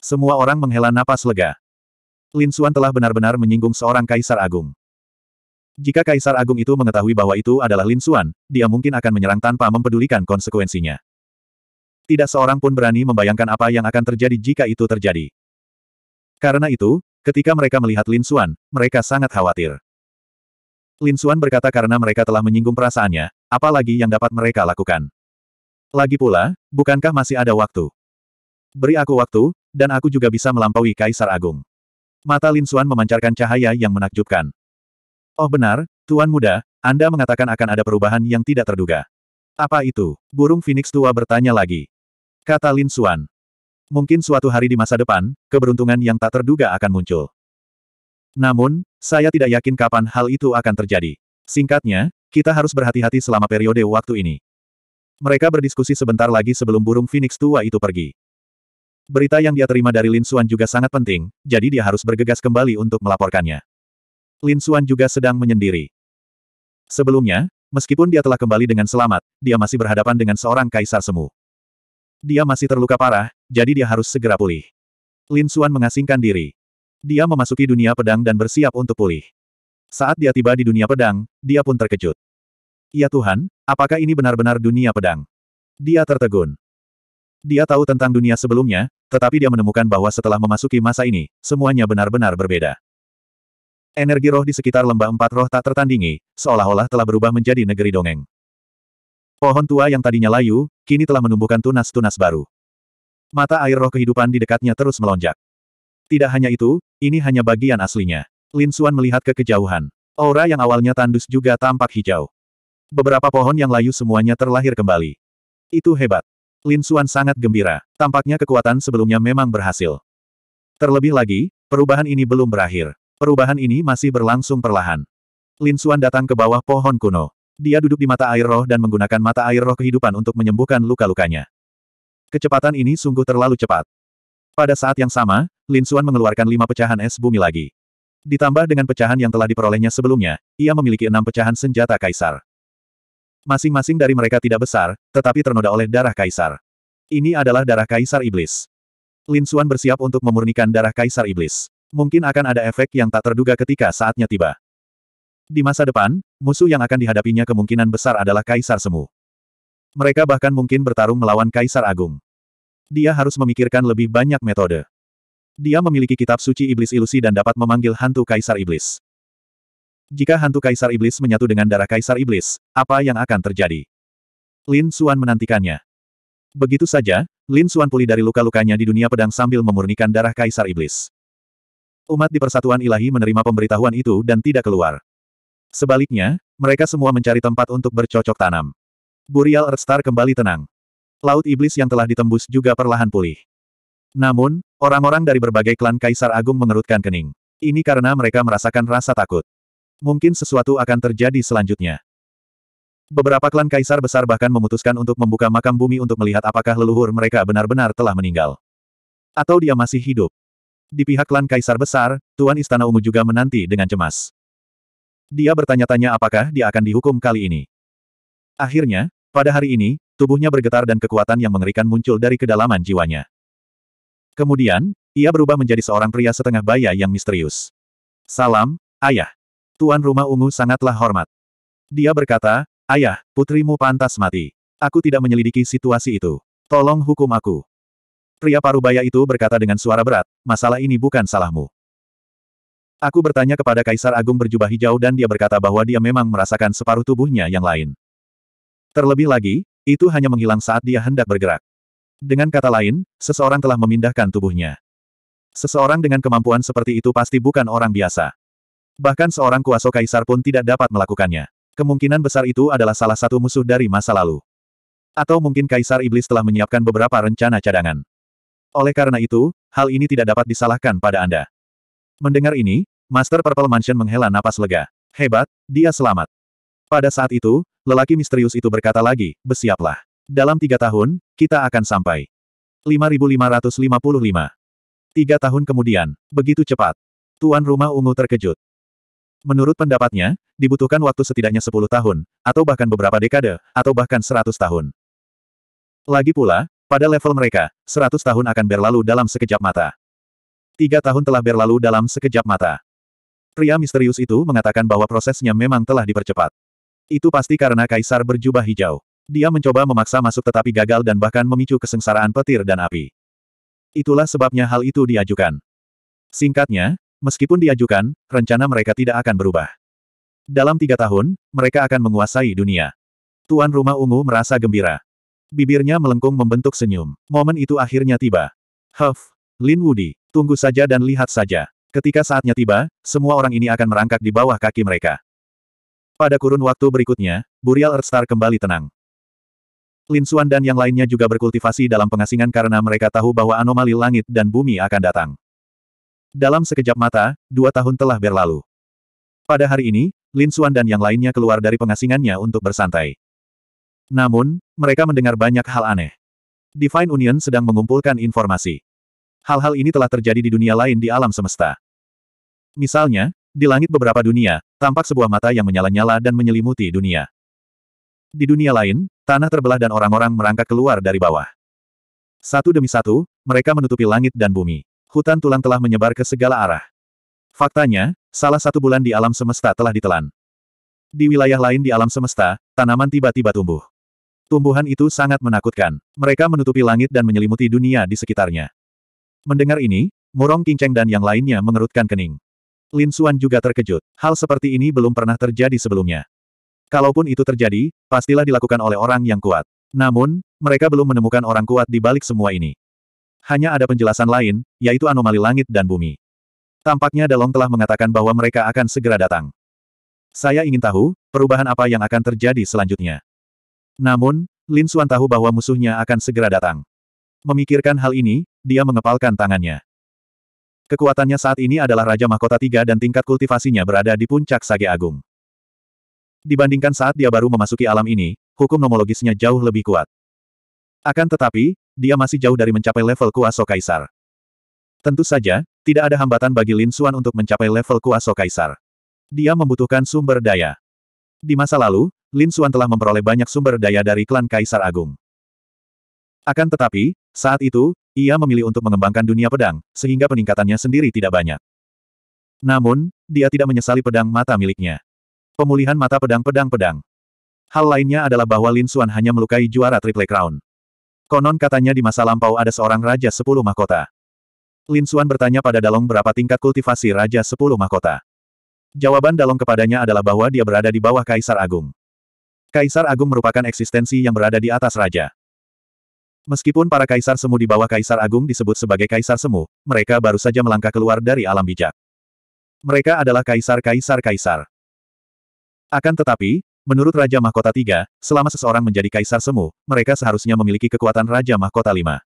Semua orang menghela napas lega. Lin Xuan telah benar-benar menyinggung seorang kaisar agung. Jika kaisar agung itu mengetahui bahwa itu adalah Lin Xuan, dia mungkin akan menyerang tanpa mempedulikan konsekuensinya. Tidak seorang pun berani membayangkan apa yang akan terjadi jika itu terjadi. Karena itu, ketika mereka melihat Lin Xuan, mereka sangat khawatir. Lin Xuan berkata karena mereka telah menyinggung perasaannya, apalagi yang dapat mereka lakukan. Lagi pula, bukankah masih ada waktu? Beri aku waktu, dan aku juga bisa melampaui Kaisar Agung. Mata Lin Xuan memancarkan cahaya yang menakjubkan. Oh benar, Tuan Muda, Anda mengatakan akan ada perubahan yang tidak terduga. Apa itu? Burung Phoenix tua bertanya lagi. Kata Lin Xuan. Mungkin suatu hari di masa depan, keberuntungan yang tak terduga akan muncul. Namun, saya tidak yakin kapan hal itu akan terjadi. Singkatnya, kita harus berhati-hati selama periode waktu ini. Mereka berdiskusi sebentar lagi sebelum burung Phoenix tua itu pergi. Berita yang dia terima dari Lin Xuan juga sangat penting, jadi dia harus bergegas kembali untuk melaporkannya. Lin Xuan juga sedang menyendiri. Sebelumnya, meskipun dia telah kembali dengan selamat, dia masih berhadapan dengan seorang kaisar semu. Dia masih terluka parah, jadi dia harus segera pulih. Lin Xuan mengasingkan diri. Dia memasuki dunia pedang dan bersiap untuk pulih. Saat dia tiba di dunia pedang, dia pun terkejut. Ya Tuhan, apakah ini benar-benar dunia pedang? Dia tertegun. Dia tahu tentang dunia sebelumnya, tetapi dia menemukan bahwa setelah memasuki masa ini, semuanya benar-benar berbeda. Energi roh di sekitar lembah empat roh tak tertandingi, seolah-olah telah berubah menjadi negeri dongeng. Pohon tua yang tadinya layu, kini telah menumbuhkan tunas-tunas baru. Mata air roh kehidupan di dekatnya terus melonjak. Tidak hanya itu, ini hanya bagian aslinya. Lin Xuan melihat ke kejauhan. Aura yang awalnya tandus juga tampak hijau. Beberapa pohon yang layu semuanya terlahir kembali. Itu hebat. Lin Xuan sangat gembira. Tampaknya kekuatan sebelumnya memang berhasil. Terlebih lagi, perubahan ini belum berakhir. Perubahan ini masih berlangsung perlahan. Lin Xuan datang ke bawah pohon kuno. Dia duduk di mata air roh dan menggunakan mata air roh kehidupan untuk menyembuhkan luka-lukanya. Kecepatan ini sungguh terlalu cepat. Pada saat yang sama, Lin Xuan mengeluarkan lima pecahan es bumi lagi. Ditambah dengan pecahan yang telah diperolehnya sebelumnya, ia memiliki enam pecahan senjata kaisar. Masing-masing dari mereka tidak besar, tetapi ternoda oleh darah kaisar. Ini adalah darah kaisar iblis. Lin Xuan bersiap untuk memurnikan darah kaisar iblis. Mungkin akan ada efek yang tak terduga ketika saatnya tiba. Di masa depan, musuh yang akan dihadapinya kemungkinan besar adalah kaisar semu. Mereka bahkan mungkin bertarung melawan kaisar agung dia harus memikirkan lebih banyak metode. Dia memiliki kitab suci iblis ilusi dan dapat memanggil hantu kaisar iblis. Jika hantu kaisar iblis menyatu dengan darah kaisar iblis, apa yang akan terjadi? Lin Xuan menantikannya. Begitu saja, Lin Xuan pulih dari luka-lukanya di dunia pedang sambil memurnikan darah kaisar iblis. Umat di persatuan ilahi menerima pemberitahuan itu dan tidak keluar. Sebaliknya, mereka semua mencari tempat untuk bercocok tanam. Burial Star kembali tenang. Laut Iblis yang telah ditembus juga perlahan pulih. Namun, orang-orang dari berbagai klan Kaisar Agung mengerutkan kening. Ini karena mereka merasakan rasa takut. Mungkin sesuatu akan terjadi selanjutnya. Beberapa klan kaisar besar bahkan memutuskan untuk membuka makam bumi untuk melihat apakah leluhur mereka benar-benar telah meninggal. Atau dia masih hidup. Di pihak klan kaisar besar, Tuan Istana Ungu juga menanti dengan cemas. Dia bertanya-tanya apakah dia akan dihukum kali ini. Akhirnya, pada hari ini, tubuhnya bergetar dan kekuatan yang mengerikan muncul dari kedalaman jiwanya. Kemudian, ia berubah menjadi seorang pria setengah baya yang misterius. Salam, ayah. Tuan rumah ungu sangatlah hormat. Dia berkata, ayah, putrimu pantas mati. Aku tidak menyelidiki situasi itu. Tolong hukum aku. Pria parubaya itu berkata dengan suara berat, masalah ini bukan salahmu. Aku bertanya kepada Kaisar Agung berjubah hijau dan dia berkata bahwa dia memang merasakan separuh tubuhnya yang lain. Terlebih lagi, itu hanya menghilang saat dia hendak bergerak. Dengan kata lain, seseorang telah memindahkan tubuhnya. Seseorang dengan kemampuan seperti itu pasti bukan orang biasa. Bahkan seorang kuasa kaisar pun tidak dapat melakukannya. Kemungkinan besar itu adalah salah satu musuh dari masa lalu. Atau mungkin kaisar iblis telah menyiapkan beberapa rencana cadangan. Oleh karena itu, hal ini tidak dapat disalahkan pada Anda. Mendengar ini, Master Purple Mansion menghela napas lega. Hebat, dia selamat. Pada saat itu, lelaki misterius itu berkata lagi, Besiaplah. Dalam tiga tahun, kita akan sampai. 5555. Tiga tahun kemudian, begitu cepat. Tuan rumah ungu terkejut. Menurut pendapatnya, dibutuhkan waktu setidaknya 10 tahun, atau bahkan beberapa dekade, atau bahkan 100 tahun. Lagi pula, pada level mereka, 100 tahun akan berlalu dalam sekejap mata. Tiga tahun telah berlalu dalam sekejap mata. Pria misterius itu mengatakan bahwa prosesnya memang telah dipercepat. Itu pasti karena kaisar berjubah hijau. Dia mencoba memaksa masuk tetapi gagal dan bahkan memicu kesengsaraan petir dan api. Itulah sebabnya hal itu diajukan. Singkatnya, meskipun diajukan, rencana mereka tidak akan berubah. Dalam tiga tahun, mereka akan menguasai dunia. Tuan rumah ungu merasa gembira. Bibirnya melengkung membentuk senyum. Momen itu akhirnya tiba. Huff, Lin Wudi, tunggu saja dan lihat saja. Ketika saatnya tiba, semua orang ini akan merangkak di bawah kaki mereka. Pada kurun waktu berikutnya, Burial Earthstar kembali tenang. Lin Xuan dan yang lainnya juga berkultivasi dalam pengasingan karena mereka tahu bahwa anomali langit dan bumi akan datang. Dalam sekejap mata, dua tahun telah berlalu. Pada hari ini, Lin Xuan dan yang lainnya keluar dari pengasingannya untuk bersantai. Namun, mereka mendengar banyak hal aneh. Divine Union sedang mengumpulkan informasi. Hal-hal ini telah terjadi di dunia lain di alam semesta. Misalnya, di langit beberapa dunia, tampak sebuah mata yang menyala-nyala dan menyelimuti dunia. Di dunia lain, tanah terbelah dan orang-orang merangkak keluar dari bawah. Satu demi satu, mereka menutupi langit dan bumi. Hutan tulang telah menyebar ke segala arah. Faktanya, salah satu bulan di alam semesta telah ditelan. Di wilayah lain di alam semesta, tanaman tiba-tiba tumbuh. Tumbuhan itu sangat menakutkan. Mereka menutupi langit dan menyelimuti dunia di sekitarnya. Mendengar ini, Murong Kinceng dan yang lainnya mengerutkan kening. Lin Suan juga terkejut. Hal seperti ini belum pernah terjadi sebelumnya. Kalaupun itu terjadi, pastilah dilakukan oleh orang yang kuat. Namun, mereka belum menemukan orang kuat di balik semua ini. Hanya ada penjelasan lain, yaitu anomali langit dan bumi. Tampaknya Dalong telah mengatakan bahwa mereka akan segera datang. Saya ingin tahu, perubahan apa yang akan terjadi selanjutnya. Namun, Lin Suan tahu bahwa musuhnya akan segera datang. Memikirkan hal ini, dia mengepalkan tangannya. Kekuatannya saat ini adalah Raja Mahkota Tiga dan tingkat kultivasinya berada di puncak Sage Agung. Dibandingkan saat dia baru memasuki alam ini, hukum nomologisnya jauh lebih kuat. Akan tetapi, dia masih jauh dari mencapai level Kuaso Kaisar. Tentu saja, tidak ada hambatan bagi Lin Xuan untuk mencapai level Kuaso Kaisar. Dia membutuhkan sumber daya. Di masa lalu, Lin Xuan telah memperoleh banyak sumber daya dari klan Kaisar Agung. Akan tetapi, saat itu, ia memilih untuk mengembangkan dunia pedang, sehingga peningkatannya sendiri tidak banyak. Namun, dia tidak menyesali pedang mata miliknya. Pemulihan mata pedang-pedang-pedang. Hal lainnya adalah bahwa Lin Xuan hanya melukai juara Triple Crown. Konon katanya di masa lampau ada seorang Raja Sepuluh Mahkota. Lin Xuan bertanya pada Dalong berapa tingkat kultivasi Raja Sepuluh Mahkota. Jawaban Dalong kepadanya adalah bahwa dia berada di bawah Kaisar Agung. Kaisar Agung merupakan eksistensi yang berada di atas Raja. Meskipun para kaisar semu di bawah kaisar agung disebut sebagai kaisar semu, mereka baru saja melangkah keluar dari alam bijak. Mereka adalah kaisar-kaisar-kaisar. Akan tetapi, menurut Raja Mahkota Tiga, selama seseorang menjadi kaisar semu, mereka seharusnya memiliki kekuatan Raja Mahkota Lima.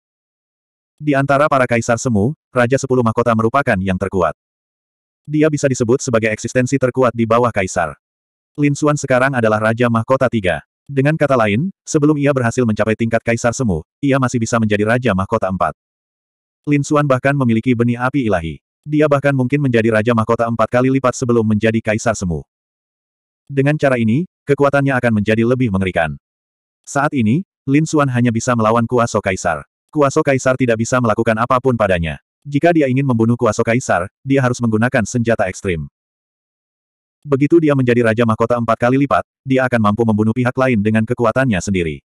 Di antara para kaisar semu, Raja Sepuluh Mahkota merupakan yang terkuat. Dia bisa disebut sebagai eksistensi terkuat di bawah kaisar. Lin Suan sekarang adalah Raja Mahkota Tiga. Dengan kata lain, sebelum ia berhasil mencapai tingkat kaisar semu, ia masih bisa menjadi raja mahkota empat. Lin Xuan bahkan memiliki benih api ilahi. Dia bahkan mungkin menjadi raja mahkota empat kali lipat sebelum menjadi kaisar semu. Dengan cara ini, kekuatannya akan menjadi lebih mengerikan. Saat ini, Lin Xuan hanya bisa melawan Kuaso Kaisar. Kuaso Kaisar tidak bisa melakukan apapun padanya. Jika dia ingin membunuh Kuaso Kaisar, dia harus menggunakan senjata ekstrim. Begitu dia menjadi Raja Mahkota empat kali lipat, dia akan mampu membunuh pihak lain dengan kekuatannya sendiri.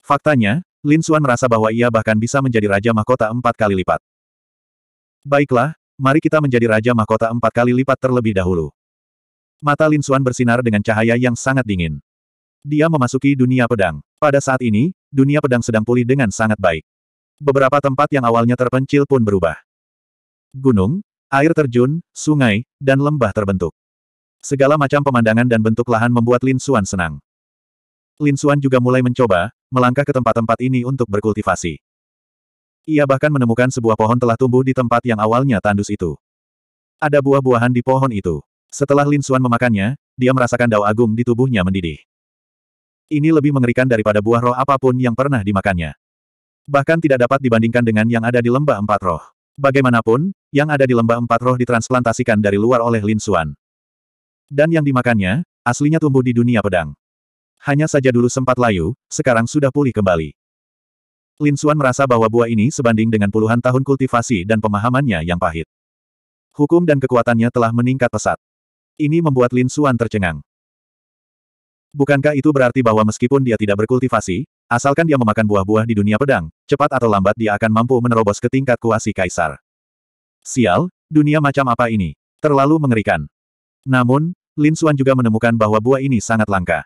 Faktanya, Lin Xuan merasa bahwa ia bahkan bisa menjadi Raja Mahkota empat kali lipat. Baiklah, mari kita menjadi Raja Mahkota empat kali lipat terlebih dahulu. Mata Lin Xuan bersinar dengan cahaya yang sangat dingin. Dia memasuki dunia pedang. Pada saat ini, dunia pedang sedang pulih dengan sangat baik. Beberapa tempat yang awalnya terpencil pun berubah. Gunung, air terjun, sungai, dan lembah terbentuk. Segala macam pemandangan dan bentuk lahan membuat Lin Xuan senang. Lin Xuan juga mulai mencoba, melangkah ke tempat-tempat ini untuk berkultivasi. Ia bahkan menemukan sebuah pohon telah tumbuh di tempat yang awalnya tandus itu. Ada buah-buahan di pohon itu. Setelah Lin Xuan memakannya, dia merasakan dao agung di tubuhnya mendidih. Ini lebih mengerikan daripada buah roh apapun yang pernah dimakannya. Bahkan tidak dapat dibandingkan dengan yang ada di lembah empat roh. Bagaimanapun, yang ada di lembah empat roh ditransplantasikan dari luar oleh Lin Xuan. Dan yang dimakannya, aslinya tumbuh di dunia pedang. Hanya saja dulu sempat layu, sekarang sudah pulih kembali. Lin Xuan merasa bahwa buah ini sebanding dengan puluhan tahun kultivasi dan pemahamannya yang pahit. Hukum dan kekuatannya telah meningkat pesat. Ini membuat Lin Xuan tercengang. Bukankah itu berarti bahwa meskipun dia tidak berkultivasi, asalkan dia memakan buah-buah di dunia pedang, cepat atau lambat dia akan mampu menerobos ke tingkat kuasi kaisar. Sial, dunia macam apa ini? Terlalu mengerikan. Namun, Lin Suan juga menemukan bahwa buah ini sangat langka.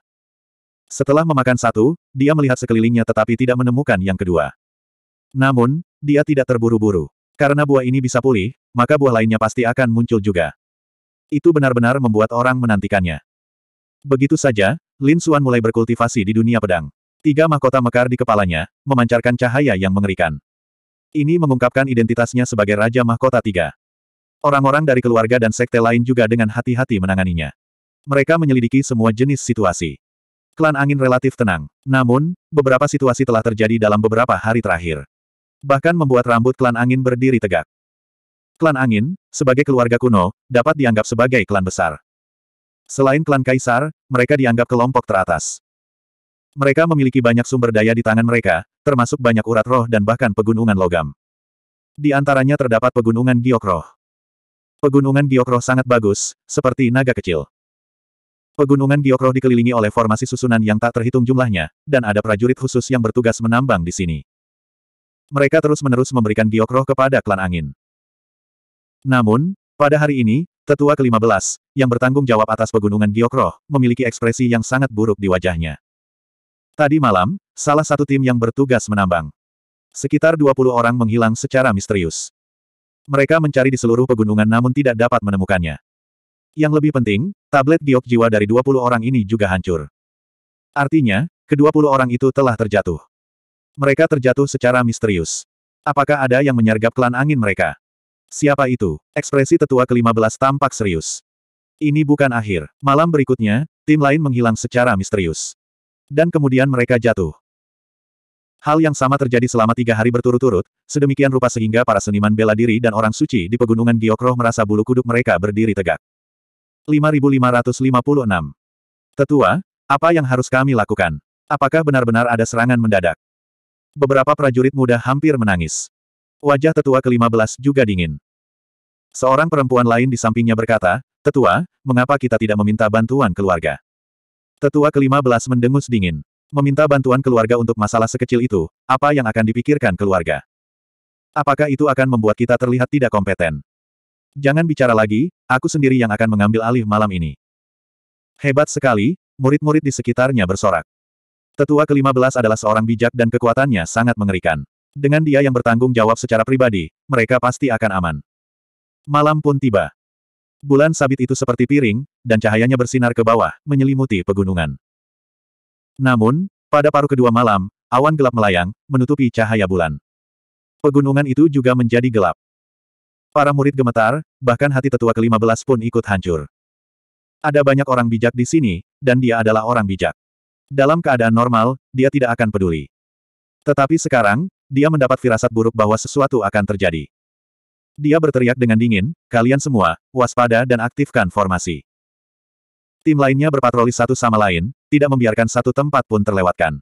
Setelah memakan satu, dia melihat sekelilingnya tetapi tidak menemukan yang kedua. Namun, dia tidak terburu-buru. Karena buah ini bisa pulih, maka buah lainnya pasti akan muncul juga. Itu benar-benar membuat orang menantikannya. Begitu saja, Lin Suan mulai berkultivasi di dunia pedang. Tiga mahkota mekar di kepalanya, memancarkan cahaya yang mengerikan. Ini mengungkapkan identitasnya sebagai Raja Mahkota Tiga. Orang-orang dari keluarga dan sekte lain juga dengan hati-hati menanganinya. Mereka menyelidiki semua jenis situasi. Klan angin relatif tenang. Namun, beberapa situasi telah terjadi dalam beberapa hari terakhir. Bahkan membuat rambut klan angin berdiri tegak. Klan angin, sebagai keluarga kuno, dapat dianggap sebagai klan besar. Selain klan kaisar, mereka dianggap kelompok teratas. Mereka memiliki banyak sumber daya di tangan mereka, termasuk banyak urat roh dan bahkan pegunungan logam. Di antaranya terdapat pegunungan giok roh. Pegunungan Biokro sangat bagus, seperti naga kecil. Pegunungan Biokro dikelilingi oleh formasi susunan yang tak terhitung jumlahnya, dan ada prajurit khusus yang bertugas menambang di sini. Mereka terus-menerus memberikan Biokro kepada klan angin. Namun, pada hari ini, tetua ke-15, yang bertanggung jawab atas pegunungan Biokroh, memiliki ekspresi yang sangat buruk di wajahnya. Tadi malam, salah satu tim yang bertugas menambang. Sekitar 20 orang menghilang secara misterius. Mereka mencari di seluruh pegunungan namun tidak dapat menemukannya. Yang lebih penting, tablet giok jiwa dari 20 orang ini juga hancur. Artinya, ke-20 orang itu telah terjatuh. Mereka terjatuh secara misterius. Apakah ada yang menyergap klan angin mereka? Siapa itu? Ekspresi tetua ke-15 tampak serius. Ini bukan akhir. Malam berikutnya, tim lain menghilang secara misterius. Dan kemudian mereka jatuh. Hal yang sama terjadi selama tiga hari berturut-turut, sedemikian rupa sehingga para seniman bela diri dan orang suci di pegunungan Giokroh merasa bulu kuduk mereka berdiri tegak. 5556. Tetua, apa yang harus kami lakukan? Apakah benar-benar ada serangan mendadak? Beberapa prajurit muda hampir menangis. Wajah tetua ke-15 juga dingin. Seorang perempuan lain di sampingnya berkata, Tetua, mengapa kita tidak meminta bantuan keluarga? Tetua ke-15 mendengus dingin. Meminta bantuan keluarga untuk masalah sekecil itu, apa yang akan dipikirkan keluarga? Apakah itu akan membuat kita terlihat tidak kompeten? Jangan bicara lagi, aku sendiri yang akan mengambil alih malam ini. Hebat sekali, murid-murid di sekitarnya bersorak. Tetua ke-15 adalah seorang bijak dan kekuatannya sangat mengerikan. Dengan dia yang bertanggung jawab secara pribadi, mereka pasti akan aman. Malam pun tiba. Bulan sabit itu seperti piring, dan cahayanya bersinar ke bawah, menyelimuti pegunungan. Namun, pada paruh kedua malam, awan gelap melayang, menutupi cahaya bulan. Pegunungan itu juga menjadi gelap. Para murid gemetar, bahkan hati tetua ke-15 pun ikut hancur. Ada banyak orang bijak di sini, dan dia adalah orang bijak. Dalam keadaan normal, dia tidak akan peduli. Tetapi sekarang, dia mendapat firasat buruk bahwa sesuatu akan terjadi. Dia berteriak dengan dingin, kalian semua, waspada dan aktifkan formasi. Tim lainnya berpatroli satu sama lain, tidak membiarkan satu tempat pun terlewatkan.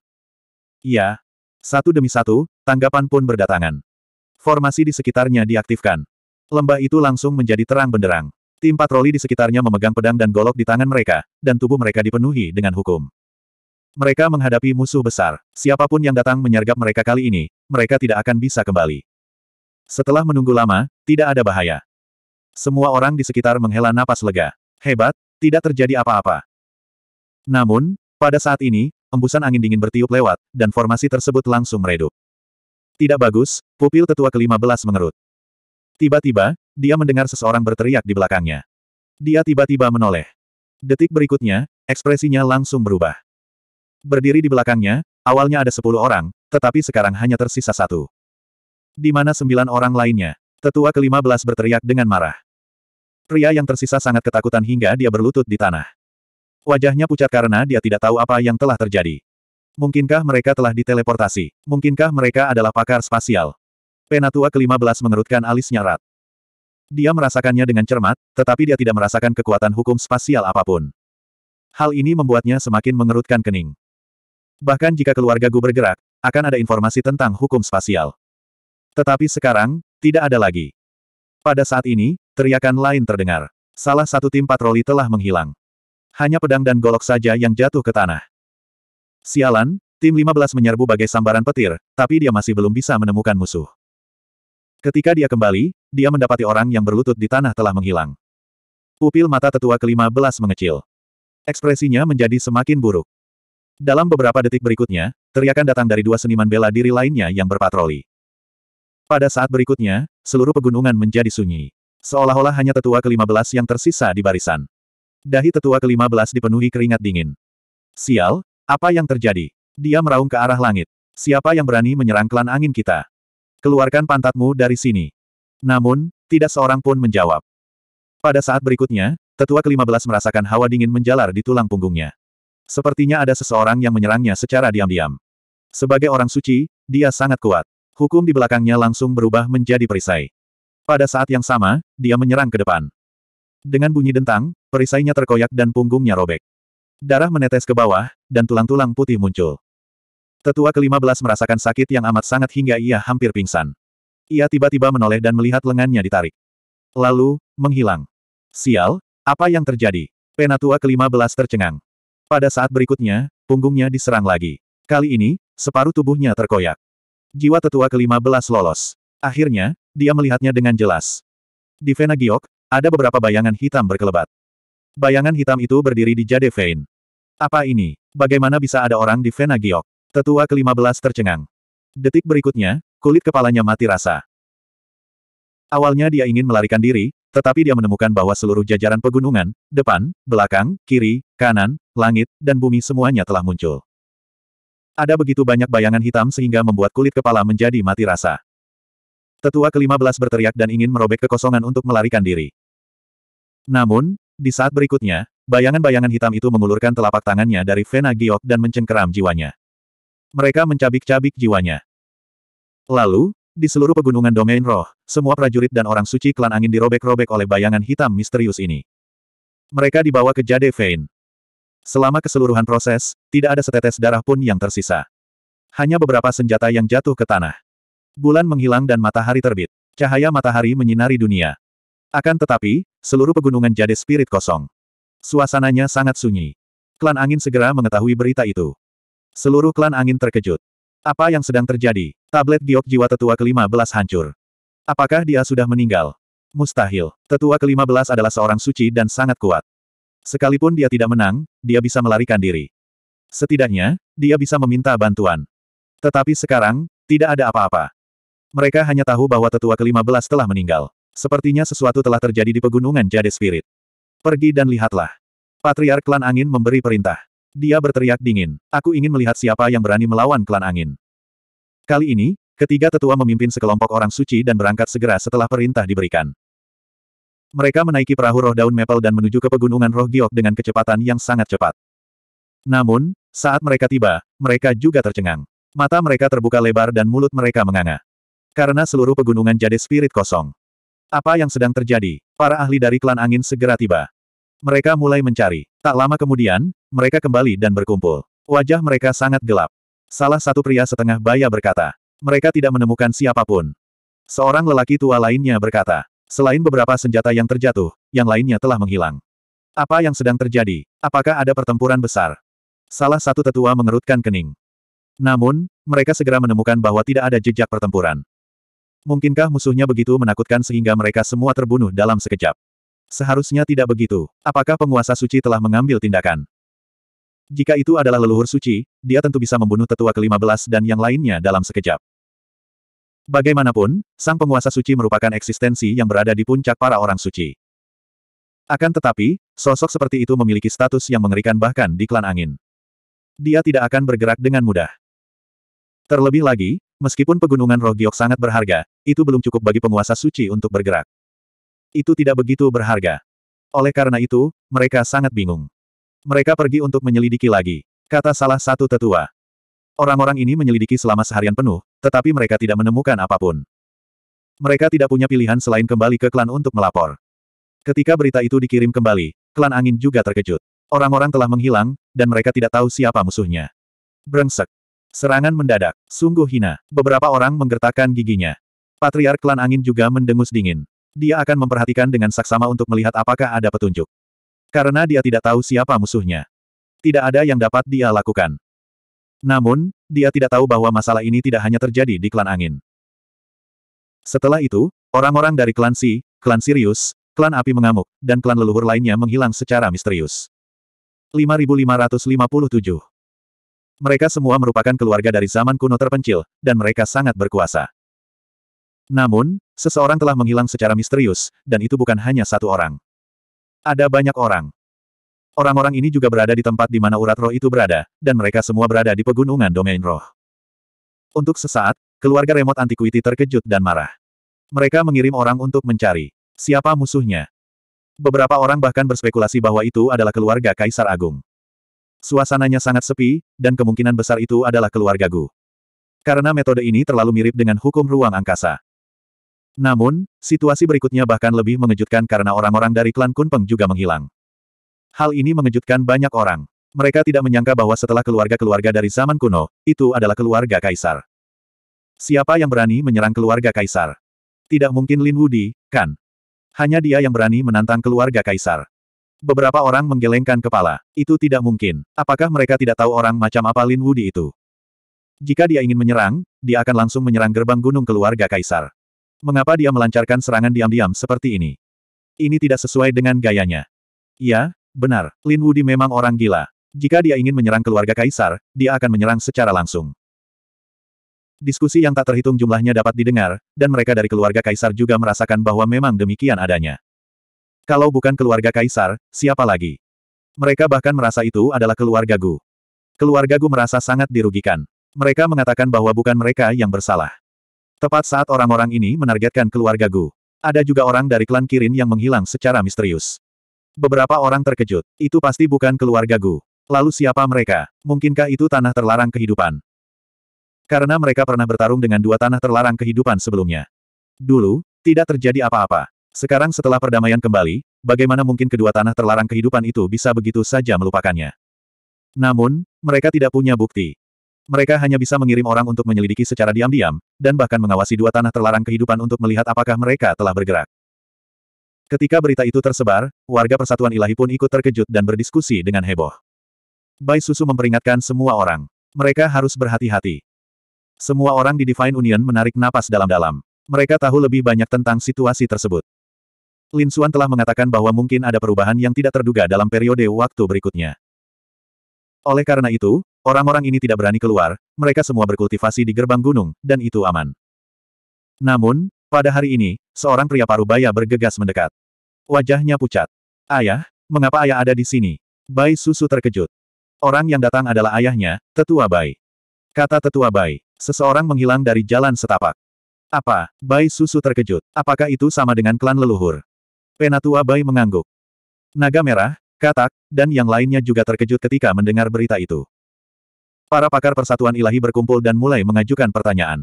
Iya. Satu demi satu, tanggapan pun berdatangan. Formasi di sekitarnya diaktifkan. Lembah itu langsung menjadi terang benderang. Tim patroli di sekitarnya memegang pedang dan golok di tangan mereka, dan tubuh mereka dipenuhi dengan hukum. Mereka menghadapi musuh besar. Siapapun yang datang menyergap mereka kali ini, mereka tidak akan bisa kembali. Setelah menunggu lama, tidak ada bahaya. Semua orang di sekitar menghela napas lega. Hebat, tidak terjadi apa-apa. Namun, pada saat ini, embusan angin dingin bertiup lewat, dan formasi tersebut langsung meredup. Tidak bagus, pupil tetua ke-15 mengerut. Tiba-tiba, dia mendengar seseorang berteriak di belakangnya. Dia tiba-tiba menoleh. Detik berikutnya, ekspresinya langsung berubah. Berdiri di belakangnya, awalnya ada sepuluh orang, tetapi sekarang hanya tersisa satu. Di mana sembilan orang lainnya, tetua ke-15 berteriak dengan marah. Pria yang tersisa sangat ketakutan hingga dia berlutut di tanah. Wajahnya pucat karena dia tidak tahu apa yang telah terjadi. Mungkinkah mereka telah diteleportasi? Mungkinkah mereka adalah pakar spasial? Penatua ke-15 mengerutkan alisnya rat. Dia merasakannya dengan cermat, tetapi dia tidak merasakan kekuatan hukum spasial apapun. Hal ini membuatnya semakin mengerutkan kening. Bahkan jika keluarga Gu bergerak, akan ada informasi tentang hukum spasial. Tetapi sekarang, tidak ada lagi. Pada saat ini, Teriakan lain terdengar. Salah satu tim patroli telah menghilang. Hanya pedang dan golok saja yang jatuh ke tanah. Sialan, tim 15 menyerbu bagai sambaran petir, tapi dia masih belum bisa menemukan musuh. Ketika dia kembali, dia mendapati orang yang berlutut di tanah telah menghilang. Pupil mata tetua kelima belas mengecil. Ekspresinya menjadi semakin buruk. Dalam beberapa detik berikutnya, teriakan datang dari dua seniman bela diri lainnya yang berpatroli. Pada saat berikutnya, seluruh pegunungan menjadi sunyi. Seolah-olah hanya tetua ke-15 yang tersisa di barisan. Dahi tetua ke-15 dipenuhi keringat dingin. Sial, apa yang terjadi? Dia meraung ke arah langit. Siapa yang berani menyerang klan angin kita? Keluarkan pantatmu dari sini. Namun, tidak seorang pun menjawab. Pada saat berikutnya, tetua ke-15 merasakan hawa dingin menjalar di tulang punggungnya. Sepertinya ada seseorang yang menyerangnya secara diam-diam. Sebagai orang suci, dia sangat kuat. Hukum di belakangnya langsung berubah menjadi perisai. Pada saat yang sama, dia menyerang ke depan. Dengan bunyi dentang, perisainya terkoyak dan punggungnya robek. Darah menetes ke bawah, dan tulang-tulang putih muncul. Tetua kelima belas merasakan sakit yang amat sangat hingga ia hampir pingsan. Ia tiba-tiba menoleh dan melihat lengannya ditarik. Lalu, menghilang. Sial, apa yang terjadi? Penatua kelima belas tercengang. Pada saat berikutnya, punggungnya diserang lagi. Kali ini, separuh tubuhnya terkoyak. Jiwa tetua kelima belas lolos. Akhirnya, dia melihatnya dengan jelas. Di Vena Giok, ada beberapa bayangan hitam berkelebat. Bayangan hitam itu berdiri di Jade Vein. Apa ini? Bagaimana bisa ada orang di Vena Giok? Tetua ke-15 tercengang. Detik berikutnya, kulit kepalanya mati rasa. Awalnya dia ingin melarikan diri, tetapi dia menemukan bahwa seluruh jajaran pegunungan, depan, belakang, kiri, kanan, langit, dan bumi semuanya telah muncul. Ada begitu banyak bayangan hitam sehingga membuat kulit kepala menjadi mati rasa. Tetua ke-15 berteriak dan ingin merobek kekosongan untuk melarikan diri. Namun, di saat berikutnya, bayangan-bayangan hitam itu mengulurkan telapak tangannya dari Vena Giok dan mencengkeram jiwanya. Mereka mencabik-cabik jiwanya. Lalu, di seluruh pegunungan domain roh, semua prajurit dan orang suci klan angin dirobek-robek oleh bayangan hitam misterius ini. Mereka dibawa ke Jade Vein. Selama keseluruhan proses, tidak ada setetes darah pun yang tersisa. Hanya beberapa senjata yang jatuh ke tanah bulan menghilang dan matahari terbit. Cahaya matahari menyinari dunia. Akan tetapi, seluruh pegunungan jade spirit kosong. Suasananya sangat sunyi. Klan angin segera mengetahui berita itu. Seluruh klan angin terkejut. Apa yang sedang terjadi? Tablet giok jiwa tetua kelima belas hancur. Apakah dia sudah meninggal? Mustahil. Tetua kelima belas adalah seorang suci dan sangat kuat. Sekalipun dia tidak menang, dia bisa melarikan diri. Setidaknya, dia bisa meminta bantuan. Tetapi sekarang, tidak ada apa-apa. Mereka hanya tahu bahwa tetua kelima belas telah meninggal. Sepertinya sesuatu telah terjadi di pegunungan Jade Spirit. Pergi dan lihatlah. Patriark Klan Angin memberi perintah. Dia berteriak dingin. Aku ingin melihat siapa yang berani melawan Klan Angin. Kali ini, ketiga tetua memimpin sekelompok orang suci dan berangkat segera setelah perintah diberikan. Mereka menaiki perahu roh daun maple dan menuju ke pegunungan roh giok dengan kecepatan yang sangat cepat. Namun, saat mereka tiba, mereka juga tercengang. Mata mereka terbuka lebar dan mulut mereka menganga. Karena seluruh pegunungan jade spirit kosong. Apa yang sedang terjadi? Para ahli dari klan angin segera tiba. Mereka mulai mencari. Tak lama kemudian, mereka kembali dan berkumpul. Wajah mereka sangat gelap. Salah satu pria setengah baya berkata. Mereka tidak menemukan siapapun. Seorang lelaki tua lainnya berkata. Selain beberapa senjata yang terjatuh, yang lainnya telah menghilang. Apa yang sedang terjadi? Apakah ada pertempuran besar? Salah satu tetua mengerutkan kening. Namun, mereka segera menemukan bahwa tidak ada jejak pertempuran. Mungkinkah musuhnya begitu menakutkan sehingga mereka semua terbunuh dalam sekejap? Seharusnya tidak begitu. Apakah penguasa suci telah mengambil tindakan? Jika itu adalah leluhur suci, dia tentu bisa membunuh tetua ke-15 dan yang lainnya dalam sekejap. Bagaimanapun, sang penguasa suci merupakan eksistensi yang berada di puncak para orang suci. Akan tetapi, sosok seperti itu memiliki status yang mengerikan bahkan di klan angin. Dia tidak akan bergerak dengan mudah. Terlebih lagi, Meskipun pegunungan Rogiok sangat berharga, itu belum cukup bagi penguasa suci untuk bergerak. Itu tidak begitu berharga. Oleh karena itu, mereka sangat bingung. Mereka pergi untuk menyelidiki lagi, kata salah satu tetua. Orang-orang ini menyelidiki selama seharian penuh, tetapi mereka tidak menemukan apapun. Mereka tidak punya pilihan selain kembali ke klan untuk melapor. Ketika berita itu dikirim kembali, klan angin juga terkejut. Orang-orang telah menghilang, dan mereka tidak tahu siapa musuhnya. Brengsek. Serangan mendadak. Sungguh hina. Beberapa orang menggertakkan giginya. Patriark klan angin juga mendengus dingin. Dia akan memperhatikan dengan saksama untuk melihat apakah ada petunjuk. Karena dia tidak tahu siapa musuhnya. Tidak ada yang dapat dia lakukan. Namun, dia tidak tahu bahwa masalah ini tidak hanya terjadi di klan angin. Setelah itu, orang-orang dari klan Si, klan Sirius, klan api mengamuk, dan klan leluhur lainnya menghilang secara misterius. 5557 mereka semua merupakan keluarga dari zaman kuno terpencil, dan mereka sangat berkuasa. Namun, seseorang telah menghilang secara misterius, dan itu bukan hanya satu orang. Ada banyak orang. Orang-orang ini juga berada di tempat di mana urat roh itu berada, dan mereka semua berada di pegunungan domain roh. Untuk sesaat, keluarga remote antiquity terkejut dan marah. Mereka mengirim orang untuk mencari siapa musuhnya. Beberapa orang bahkan berspekulasi bahwa itu adalah keluarga Kaisar Agung. Suasananya sangat sepi, dan kemungkinan besar itu adalah keluarga Gu. Karena metode ini terlalu mirip dengan hukum ruang angkasa. Namun, situasi berikutnya bahkan lebih mengejutkan karena orang-orang dari klan Kunpeng juga menghilang. Hal ini mengejutkan banyak orang. Mereka tidak menyangka bahwa setelah keluarga-keluarga dari zaman kuno, itu adalah keluarga kaisar. Siapa yang berani menyerang keluarga kaisar? Tidak mungkin Lin Wudi, kan? Hanya dia yang berani menantang keluarga kaisar. Beberapa orang menggelengkan kepala. Itu tidak mungkin. Apakah mereka tidak tahu orang macam apa Lin Wudi itu? Jika dia ingin menyerang, dia akan langsung menyerang gerbang gunung keluarga kaisar. Mengapa dia melancarkan serangan diam-diam seperti ini? Ini tidak sesuai dengan gayanya. Ya, benar. Lin Wudi memang orang gila. Jika dia ingin menyerang keluarga kaisar, dia akan menyerang secara langsung. Diskusi yang tak terhitung jumlahnya dapat didengar, dan mereka dari keluarga kaisar juga merasakan bahwa memang demikian adanya. Kalau bukan keluarga kaisar, siapa lagi? Mereka bahkan merasa itu adalah keluarga Gu. Keluarga Gu merasa sangat dirugikan. Mereka mengatakan bahwa bukan mereka yang bersalah. Tepat saat orang-orang ini menargetkan keluarga Gu. Ada juga orang dari klan Kirin yang menghilang secara misterius. Beberapa orang terkejut. Itu pasti bukan keluarga Gu. Lalu siapa mereka? Mungkinkah itu tanah terlarang kehidupan? Karena mereka pernah bertarung dengan dua tanah terlarang kehidupan sebelumnya. Dulu, tidak terjadi apa-apa. Sekarang setelah perdamaian kembali, bagaimana mungkin kedua tanah terlarang kehidupan itu bisa begitu saja melupakannya? Namun, mereka tidak punya bukti. Mereka hanya bisa mengirim orang untuk menyelidiki secara diam-diam, dan bahkan mengawasi dua tanah terlarang kehidupan untuk melihat apakah mereka telah bergerak. Ketika berita itu tersebar, warga Persatuan Ilahi pun ikut terkejut dan berdiskusi dengan heboh. Bai Susu memperingatkan semua orang. Mereka harus berhati-hati. Semua orang di Divine Union menarik napas dalam-dalam. Mereka tahu lebih banyak tentang situasi tersebut. Lin Suan telah mengatakan bahwa mungkin ada perubahan yang tidak terduga dalam periode waktu berikutnya. Oleh karena itu, orang-orang ini tidak berani keluar, mereka semua berkultivasi di gerbang gunung, dan itu aman. Namun, pada hari ini, seorang pria parubaya bergegas mendekat. Wajahnya pucat. Ayah, mengapa ayah ada di sini? Bai Susu terkejut. Orang yang datang adalah ayahnya, Tetua Bai. Kata Tetua Bai, seseorang menghilang dari jalan setapak. Apa? Bai Susu terkejut. Apakah itu sama dengan klan leluhur? Penatua Bai mengangguk. Naga Merah, Katak, dan yang lainnya juga terkejut ketika mendengar berita itu. Para pakar persatuan ilahi berkumpul dan mulai mengajukan pertanyaan.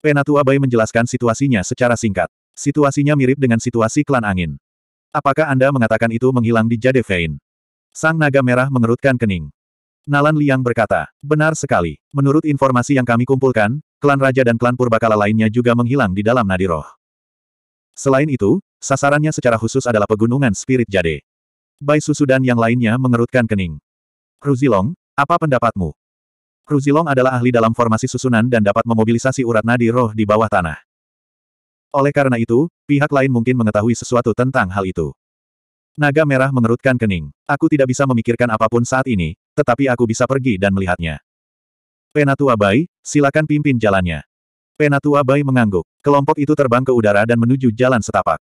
Penatua Bai menjelaskan situasinya secara singkat. Situasinya mirip dengan situasi klan angin. Apakah Anda mengatakan itu menghilang di Jade Vein? Sang Naga Merah mengerutkan kening. Nalan Liang berkata, benar sekali. Menurut informasi yang kami kumpulkan, klan raja dan klan purbakala lainnya juga menghilang di dalam Nadiroh." Selain itu, sasarannya secara khusus adalah pegunungan spirit jade. Bai Susu dan yang lainnya mengerutkan kening. Ruzilong, apa pendapatmu? Ruzilong adalah ahli dalam formasi susunan dan dapat memobilisasi urat nadi roh di bawah tanah. Oleh karena itu, pihak lain mungkin mengetahui sesuatu tentang hal itu. Naga merah mengerutkan kening. Aku tidak bisa memikirkan apapun saat ini, tetapi aku bisa pergi dan melihatnya. Penatua Bai, silakan pimpin jalannya. Penatua Bai mengangguk. Kelompok itu terbang ke udara dan menuju jalan setapak.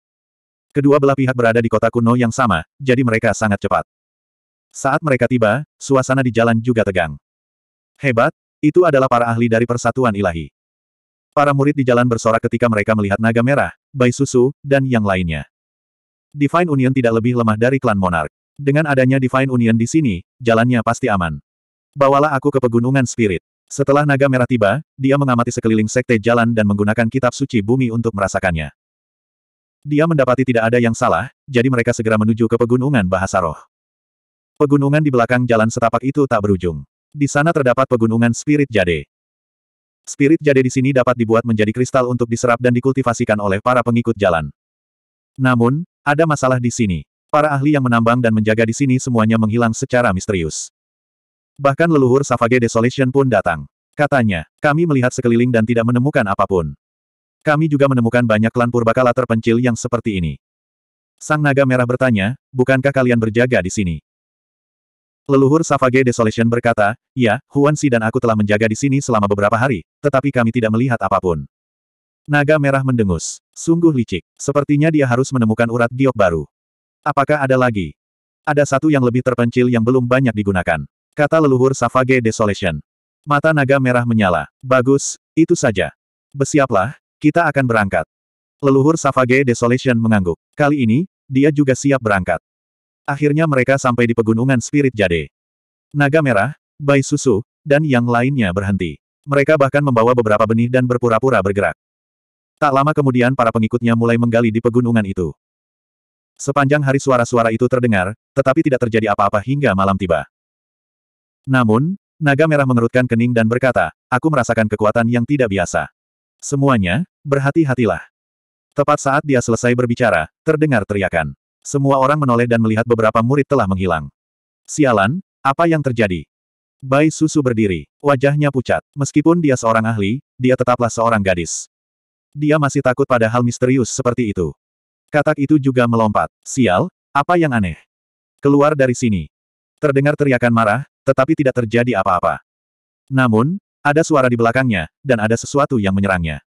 Kedua belah pihak berada di kota kuno yang sama, jadi mereka sangat cepat. Saat mereka tiba, suasana di jalan juga tegang. Hebat, itu adalah para ahli dari persatuan ilahi. Para murid di jalan bersorak ketika mereka melihat naga merah, bayi Susu, dan yang lainnya. Divine Union tidak lebih lemah dari klan Monark. Dengan adanya Divine Union di sini, jalannya pasti aman. Bawalah aku ke pegunungan spirit. Setelah naga merah tiba, dia mengamati sekeliling sekte jalan dan menggunakan kitab suci bumi untuk merasakannya. Dia mendapati tidak ada yang salah, jadi mereka segera menuju ke pegunungan bahasa roh. Pegunungan di belakang jalan setapak itu tak berujung. Di sana terdapat pegunungan spirit jade. Spirit jade di sini dapat dibuat menjadi kristal untuk diserap dan dikultivasikan oleh para pengikut jalan. Namun, ada masalah di sini. Para ahli yang menambang dan menjaga di sini semuanya menghilang secara misterius. Bahkan leluhur Savage Desolation pun datang. Katanya, kami melihat sekeliling dan tidak menemukan apapun. Kami juga menemukan banyak klan purbakala terpencil yang seperti ini. Sang naga merah bertanya, bukankah kalian berjaga di sini? Leluhur Savage Desolation berkata, ya, Huan Si dan aku telah menjaga di sini selama beberapa hari, tetapi kami tidak melihat apapun. Naga merah mendengus. Sungguh licik. Sepertinya dia harus menemukan urat giok baru. Apakah ada lagi? Ada satu yang lebih terpencil yang belum banyak digunakan. Kata leluhur Savage Desolation. Mata naga merah menyala. Bagus, itu saja. Bersiaplah, kita akan berangkat. Leluhur Savage Desolation mengangguk. Kali ini, dia juga siap berangkat. Akhirnya mereka sampai di pegunungan Spirit Jade. Naga Merah, Bai Susu, dan yang lainnya berhenti. Mereka bahkan membawa beberapa benih dan berpura-pura bergerak. Tak lama kemudian para pengikutnya mulai menggali di pegunungan itu. Sepanjang hari suara-suara itu terdengar, tetapi tidak terjadi apa-apa hingga malam tiba. Namun, naga merah mengerutkan kening dan berkata, aku merasakan kekuatan yang tidak biasa. Semuanya, berhati-hatilah. Tepat saat dia selesai berbicara, terdengar teriakan. Semua orang menoleh dan melihat beberapa murid telah menghilang. Sialan, apa yang terjadi? Bai Susu berdiri, wajahnya pucat. Meskipun dia seorang ahli, dia tetaplah seorang gadis. Dia masih takut pada hal misterius seperti itu. Katak itu juga melompat. Sial, apa yang aneh? Keluar dari sini. Terdengar teriakan marah, tetapi tidak terjadi apa-apa. Namun, ada suara di belakangnya, dan ada sesuatu yang menyerangnya.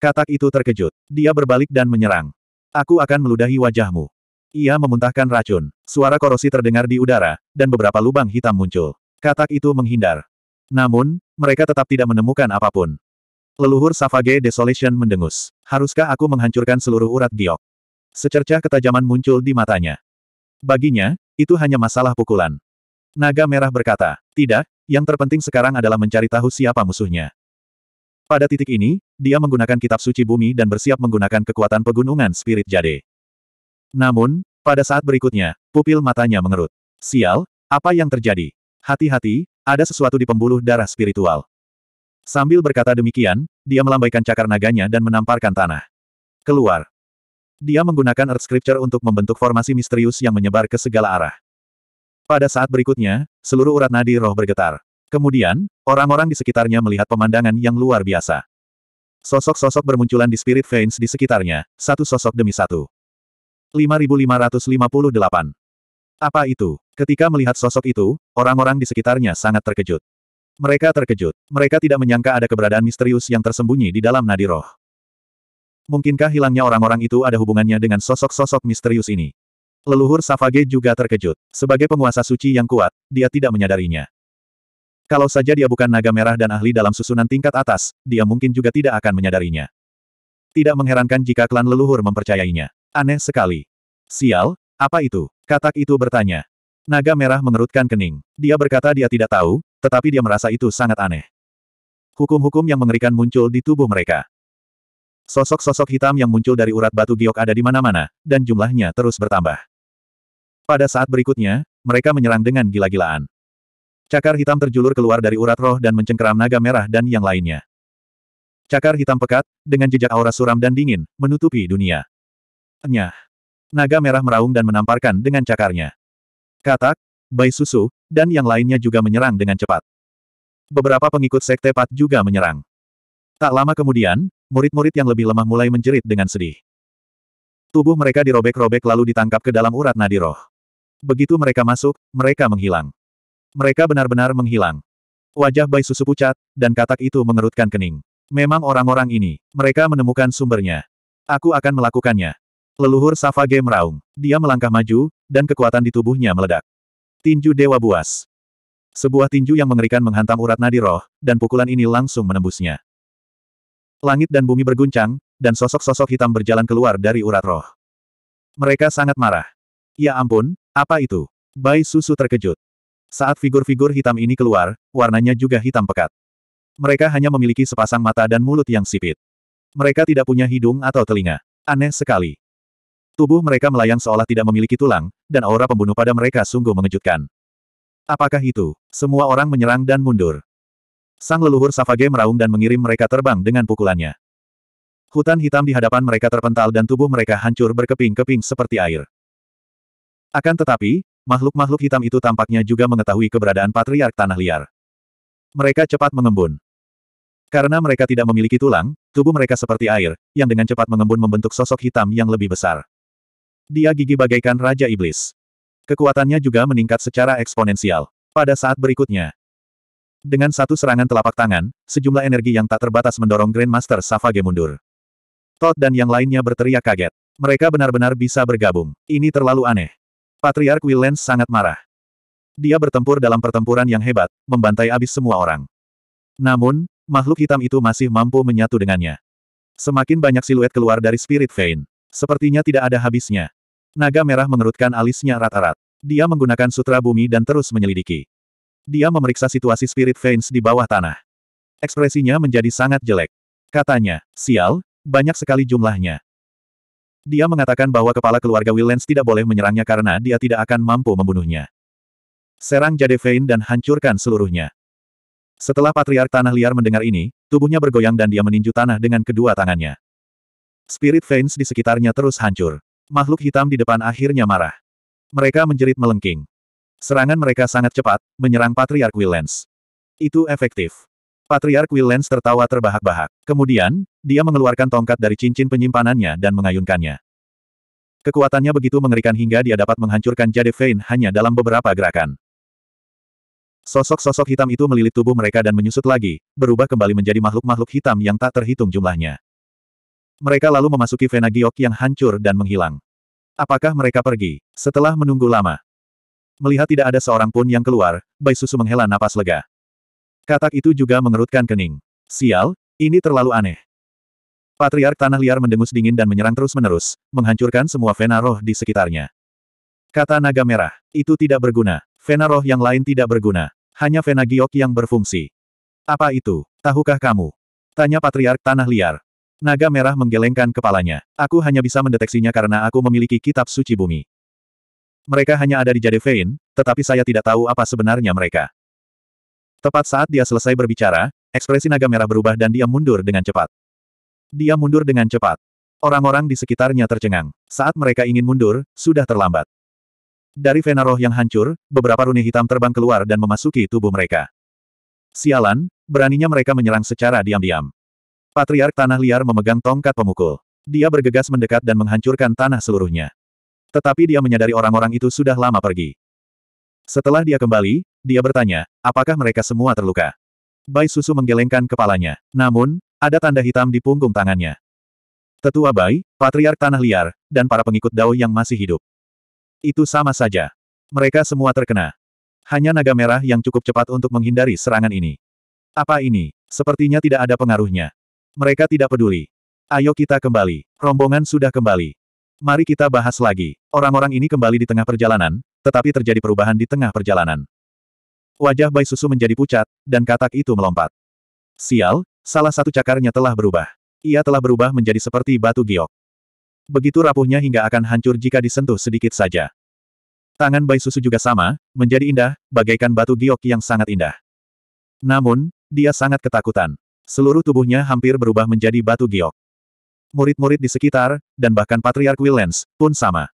Katak itu terkejut. Dia berbalik dan menyerang. Aku akan meludahi wajahmu. Ia memuntahkan racun. Suara korosi terdengar di udara, dan beberapa lubang hitam muncul. Katak itu menghindar. Namun, mereka tetap tidak menemukan apapun. Leluhur Savage Desolation mendengus. Haruskah aku menghancurkan seluruh urat giok? Secercah ketajaman muncul di matanya. Baginya, itu hanya masalah pukulan. Naga Merah berkata, tidak, yang terpenting sekarang adalah mencari tahu siapa musuhnya. Pada titik ini, dia menggunakan kitab suci bumi dan bersiap menggunakan kekuatan pegunungan spirit jade. Namun, pada saat berikutnya, pupil matanya mengerut. Sial, apa yang terjadi? Hati-hati, ada sesuatu di pembuluh darah spiritual. Sambil berkata demikian, dia melambaikan cakar naganya dan menamparkan tanah. Keluar. Dia menggunakan Earth Scripture untuk membentuk formasi misterius yang menyebar ke segala arah. Pada saat berikutnya, seluruh urat nadi roh bergetar. Kemudian, orang-orang di sekitarnya melihat pemandangan yang luar biasa. Sosok-sosok bermunculan di Spirit Veins di sekitarnya, satu sosok demi satu. 5558. Apa itu? Ketika melihat sosok itu, orang-orang di sekitarnya sangat terkejut. Mereka terkejut. Mereka tidak menyangka ada keberadaan misterius yang tersembunyi di dalam nadi roh. Mungkinkah hilangnya orang-orang itu ada hubungannya dengan sosok-sosok misterius ini? Leluhur Savage juga terkejut. Sebagai penguasa suci yang kuat, dia tidak menyadarinya. Kalau saja dia bukan naga merah dan ahli dalam susunan tingkat atas, dia mungkin juga tidak akan menyadarinya. Tidak mengherankan jika klan leluhur mempercayainya. Aneh sekali. Sial, apa itu? Katak itu bertanya. Naga merah mengerutkan kening. Dia berkata dia tidak tahu, tetapi dia merasa itu sangat aneh. Hukum-hukum yang mengerikan muncul di tubuh mereka. Sosok-sosok hitam yang muncul dari urat batu giok ada di mana-mana, dan jumlahnya terus bertambah. Pada saat berikutnya, mereka menyerang dengan gila-gilaan. Cakar hitam terjulur keluar dari urat roh dan mencengkeram naga merah dan yang lainnya. Cakar hitam pekat, dengan jejak aura suram dan dingin, menutupi dunia. Nyah. Naga merah meraung dan menamparkan dengan cakarnya. Katak, bayi Susu, dan yang lainnya juga menyerang dengan cepat. Beberapa pengikut sekte Pat juga menyerang. Tak lama kemudian, murid-murid yang lebih lemah mulai menjerit dengan sedih. Tubuh mereka dirobek-robek lalu ditangkap ke dalam urat nadi roh. Begitu mereka masuk, mereka menghilang. Mereka benar-benar menghilang. Wajah Bai Susu pucat, dan katak itu mengerutkan kening. Memang orang-orang ini, mereka menemukan sumbernya. Aku akan melakukannya. Leluhur Safage meraung. Dia melangkah maju, dan kekuatan di tubuhnya meledak. Tinju Dewa Buas. Sebuah tinju yang mengerikan menghantam urat nadi roh, dan pukulan ini langsung menembusnya. Langit dan bumi berguncang, dan sosok-sosok hitam berjalan keluar dari urat roh. Mereka sangat marah. Ya ampun, apa itu? Bai Susu terkejut. Saat figur-figur hitam ini keluar, warnanya juga hitam pekat. Mereka hanya memiliki sepasang mata dan mulut yang sipit. Mereka tidak punya hidung atau telinga. Aneh sekali. Tubuh mereka melayang seolah tidak memiliki tulang, dan aura pembunuh pada mereka sungguh mengejutkan. Apakah itu? Semua orang menyerang dan mundur. Sang leluhur Savage meraung dan mengirim mereka terbang dengan pukulannya. Hutan hitam di hadapan mereka terpental dan tubuh mereka hancur berkeping-keping seperti air. Akan tetapi, makhluk-makhluk hitam itu tampaknya juga mengetahui keberadaan patriark tanah liar. Mereka cepat mengembun. Karena mereka tidak memiliki tulang, tubuh mereka seperti air, yang dengan cepat mengembun membentuk sosok hitam yang lebih besar. Dia gigi bagaikan Raja Iblis. Kekuatannya juga meningkat secara eksponensial. Pada saat berikutnya, dengan satu serangan telapak tangan, sejumlah energi yang tak terbatas mendorong Grandmaster Savage mundur. Todd dan yang lainnya berteriak kaget. Mereka benar-benar bisa bergabung. Ini terlalu aneh. Patriark Willens sangat marah. Dia bertempur dalam pertempuran yang hebat, membantai abis semua orang. Namun, makhluk hitam itu masih mampu menyatu dengannya. Semakin banyak siluet keluar dari Spirit Vein. Sepertinya tidak ada habisnya. Naga merah mengerutkan alisnya rata rat Dia menggunakan sutra bumi dan terus menyelidiki. Dia memeriksa situasi Spirit Veins di bawah tanah. Ekspresinya menjadi sangat jelek. Katanya, sial, banyak sekali jumlahnya. Dia mengatakan bahwa kepala keluarga Willens tidak boleh menyerangnya karena dia tidak akan mampu membunuhnya. Serang Jadevein dan hancurkan seluruhnya. Setelah Patriark Tanah Liar mendengar ini, tubuhnya bergoyang dan dia meninju tanah dengan kedua tangannya. Spirit Veins di sekitarnya terus hancur. Makhluk hitam di depan akhirnya marah. Mereka menjerit melengking. Serangan mereka sangat cepat, menyerang Patriark Willens. Itu efektif. Patriark Willens tertawa terbahak-bahak. Kemudian, dia mengeluarkan tongkat dari cincin penyimpanannya dan mengayunkannya. Kekuatannya begitu mengerikan hingga dia dapat menghancurkan Jade Vein hanya dalam beberapa gerakan. Sosok-sosok hitam itu melilit tubuh mereka dan menyusut lagi, berubah kembali menjadi makhluk-makhluk hitam yang tak terhitung jumlahnya. Mereka lalu memasuki Vena Giok yang hancur dan menghilang. Apakah mereka pergi? Setelah menunggu lama. Melihat tidak ada seorang pun yang keluar, Bai Susu menghela napas lega. Katak itu juga mengerutkan kening. Sial, ini terlalu aneh. Patriark Tanah Liar mendengus dingin dan menyerang terus-menerus, menghancurkan semua vena roh di sekitarnya. Kata naga merah, itu tidak berguna. Vena roh yang lain tidak berguna. Hanya vena giok yang berfungsi. Apa itu? Tahukah kamu? Tanya Patriark Tanah Liar. Naga merah menggelengkan kepalanya. Aku hanya bisa mendeteksinya karena aku memiliki kitab suci bumi. Mereka hanya ada di Jadevein, tetapi saya tidak tahu apa sebenarnya mereka. Tepat saat dia selesai berbicara, ekspresi naga merah berubah dan dia mundur dengan cepat. Dia mundur dengan cepat. Orang-orang di sekitarnya tercengang. Saat mereka ingin mundur, sudah terlambat. Dari vena roh yang hancur, beberapa rune hitam terbang keluar dan memasuki tubuh mereka. Sialan, beraninya mereka menyerang secara diam-diam. Patriark Tanah Liar memegang tongkat pemukul. Dia bergegas mendekat dan menghancurkan tanah seluruhnya. Tetapi dia menyadari orang-orang itu sudah lama pergi. Setelah dia kembali, dia bertanya, apakah mereka semua terluka? Bai Susu menggelengkan kepalanya. Namun, ada tanda hitam di punggung tangannya. Tetua Bai, Patriark Tanah Liar, dan para pengikut Dao yang masih hidup. Itu sama saja. Mereka semua terkena. Hanya naga merah yang cukup cepat untuk menghindari serangan ini. Apa ini? Sepertinya tidak ada pengaruhnya. Mereka tidak peduli. Ayo kita kembali. Rombongan sudah kembali. Mari kita bahas lagi. Orang-orang ini kembali di tengah perjalanan, tetapi terjadi perubahan di tengah perjalanan. Wajah Bai Susu menjadi pucat, dan katak itu melompat. Sial, salah satu cakarnya telah berubah. Ia telah berubah menjadi seperti batu giok. Begitu rapuhnya hingga akan hancur jika disentuh sedikit saja. Tangan Bai Susu juga sama, menjadi indah, bagaikan batu giok yang sangat indah. Namun, dia sangat ketakutan. Seluruh tubuhnya hampir berubah menjadi batu giok. Murid-murid di sekitar, dan bahkan Patriark Willens, pun sama.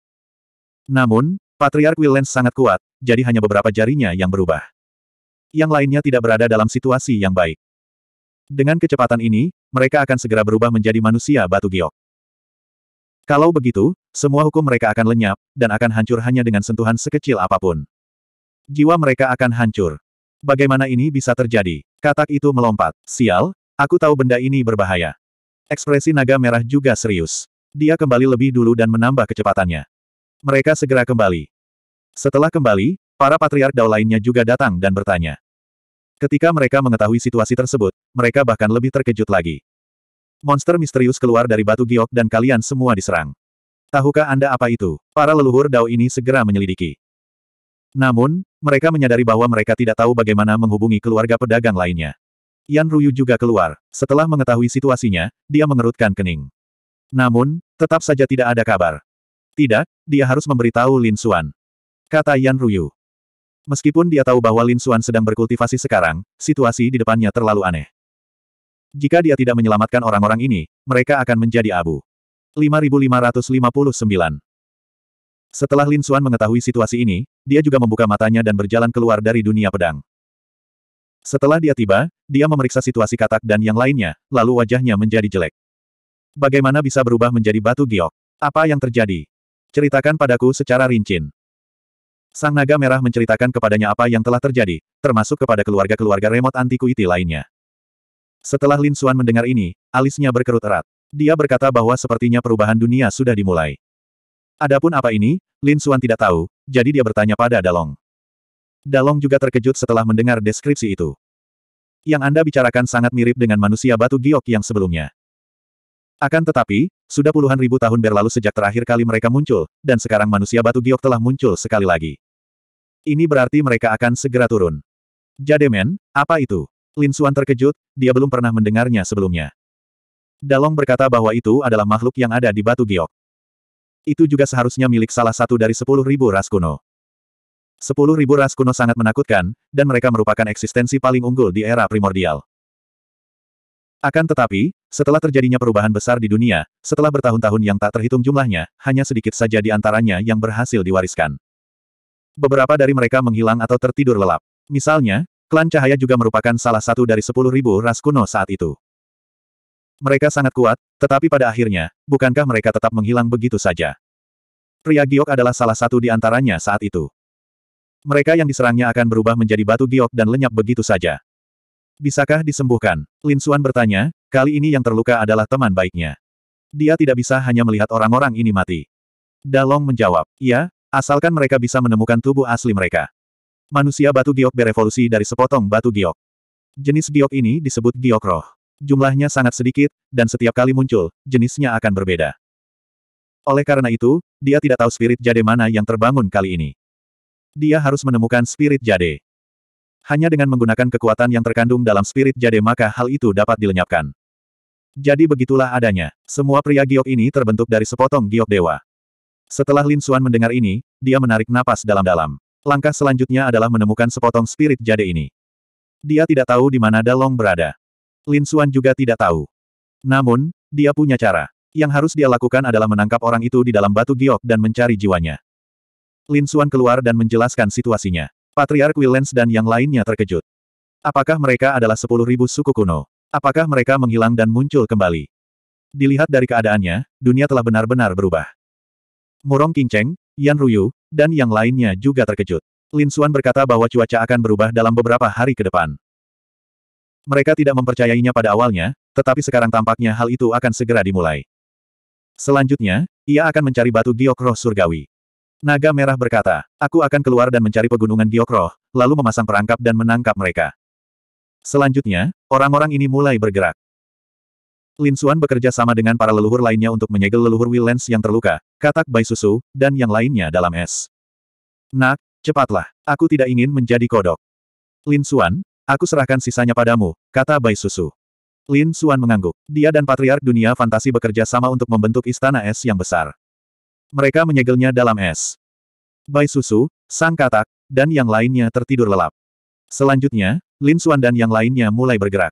Namun, Patriark Willens sangat kuat, jadi hanya beberapa jarinya yang berubah. Yang lainnya tidak berada dalam situasi yang baik. Dengan kecepatan ini, mereka akan segera berubah menjadi manusia batu giok. Kalau begitu, semua hukum mereka akan lenyap, dan akan hancur hanya dengan sentuhan sekecil apapun. Jiwa mereka akan hancur. Bagaimana ini bisa terjadi? Katak itu melompat. Sial, aku tahu benda ini berbahaya. Ekspresi naga merah juga serius. Dia kembali lebih dulu dan menambah kecepatannya. Mereka segera kembali. Setelah kembali, para patriark Dao lainnya juga datang dan bertanya. Ketika mereka mengetahui situasi tersebut, mereka bahkan lebih terkejut lagi. Monster misterius keluar dari batu giok dan kalian semua diserang. Tahukah Anda apa itu? Para leluhur Dao ini segera menyelidiki. Namun, mereka menyadari bahwa mereka tidak tahu bagaimana menghubungi keluarga pedagang lainnya. Yan Ruyu juga keluar. Setelah mengetahui situasinya, dia mengerutkan kening. Namun, tetap saja tidak ada kabar tidak, dia harus memberitahu Lin Xuan. Kata Yan Ruyu. Meskipun dia tahu bahwa Lin Xuan sedang berkultivasi sekarang, situasi di depannya terlalu aneh. Jika dia tidak menyelamatkan orang-orang ini, mereka akan menjadi abu. 5559 Setelah Lin Xuan mengetahui situasi ini, dia juga membuka matanya dan berjalan keluar dari dunia pedang. Setelah dia tiba, dia memeriksa situasi katak dan yang lainnya, lalu wajahnya menjadi jelek. Bagaimana bisa berubah menjadi batu giok? Apa yang terjadi? Ceritakan padaku secara rinci. Sang naga merah menceritakan kepadanya apa yang telah terjadi, termasuk kepada keluarga-keluarga remote antikuiti lainnya. Setelah Lin Xuan mendengar ini, alisnya berkerut erat. Dia berkata bahwa sepertinya perubahan dunia sudah dimulai. Adapun apa ini, Lin Xuan tidak tahu, jadi dia bertanya pada Dalong. Dalong juga terkejut setelah mendengar deskripsi itu. Yang Anda bicarakan sangat mirip dengan manusia batu giok yang sebelumnya. Akan tetapi, sudah puluhan ribu tahun berlalu sejak terakhir kali mereka muncul, dan sekarang manusia batu giok telah muncul sekali lagi. Ini berarti mereka akan segera turun. Jademen, apa itu? Lin Suan terkejut, dia belum pernah mendengarnya sebelumnya. Dalong berkata bahwa itu adalah makhluk yang ada di batu giok. Itu juga seharusnya milik salah satu dari sepuluh ribu ras kuno. Sepuluh ribu ras kuno sangat menakutkan, dan mereka merupakan eksistensi paling unggul di era primordial. Akan tetapi, setelah terjadinya perubahan besar di dunia, setelah bertahun-tahun yang tak terhitung jumlahnya, hanya sedikit saja di antaranya yang berhasil diwariskan. Beberapa dari mereka menghilang atau tertidur lelap. Misalnya, klan cahaya juga merupakan salah satu dari sepuluh ribu ras kuno saat itu. Mereka sangat kuat, tetapi pada akhirnya, bukankah mereka tetap menghilang begitu saja? Pria giok adalah salah satu di antaranya saat itu. Mereka yang diserangnya akan berubah menjadi batu giok dan lenyap begitu saja. Bisakah disembuhkan? Lin Xuan bertanya, kali ini yang terluka adalah teman baiknya. Dia tidak bisa hanya melihat orang-orang ini mati. Dalong menjawab, ya, asalkan mereka bisa menemukan tubuh asli mereka. Manusia batu giok berevolusi dari sepotong batu giok. Jenis giok ini disebut giok roh. Jumlahnya sangat sedikit, dan setiap kali muncul, jenisnya akan berbeda. Oleh karena itu, dia tidak tahu spirit jade mana yang terbangun kali ini. Dia harus menemukan spirit jade. Hanya dengan menggunakan kekuatan yang terkandung dalam spirit jade maka hal itu dapat dilenyapkan. Jadi begitulah adanya. Semua pria giok ini terbentuk dari sepotong giok dewa. Setelah Lin Xuan mendengar ini, dia menarik napas dalam-dalam. Langkah selanjutnya adalah menemukan sepotong spirit jade ini. Dia tidak tahu di mana Dalong berada. Lin Xuan juga tidak tahu. Namun, dia punya cara. Yang harus dia lakukan adalah menangkap orang itu di dalam batu giok dan mencari jiwanya. Lin Xuan keluar dan menjelaskan situasinya. Patriark Willens dan yang lainnya terkejut. Apakah mereka adalah sepuluh ribu suku kuno? Apakah mereka menghilang dan muncul kembali? Dilihat dari keadaannya, dunia telah benar-benar berubah. Murong Kingcheng, Yan Ruyu, dan yang lainnya juga terkejut. Lin Xuan berkata bahwa cuaca akan berubah dalam beberapa hari ke depan. Mereka tidak mempercayainya pada awalnya, tetapi sekarang tampaknya hal itu akan segera dimulai. Selanjutnya, ia akan mencari batu giok roh surgawi. Naga Merah berkata, aku akan keluar dan mencari pegunungan Giokroh, lalu memasang perangkap dan menangkap mereka. Selanjutnya, orang-orang ini mulai bergerak. Lin Suan bekerja sama dengan para leluhur lainnya untuk menyegel leluhur Willens yang terluka, katak Bai Susu, dan yang lainnya dalam es. Nak, cepatlah, aku tidak ingin menjadi kodok. Lin Suan, aku serahkan sisanya padamu, kata Bai Susu. Lin Suan mengangguk. Dia dan Patriark Dunia Fantasi bekerja sama untuk membentuk istana es yang besar. Mereka menyegelnya dalam es. Bai Susu, Sang Katak, dan yang lainnya tertidur lelap. Selanjutnya, Lin Xuan dan yang lainnya mulai bergerak.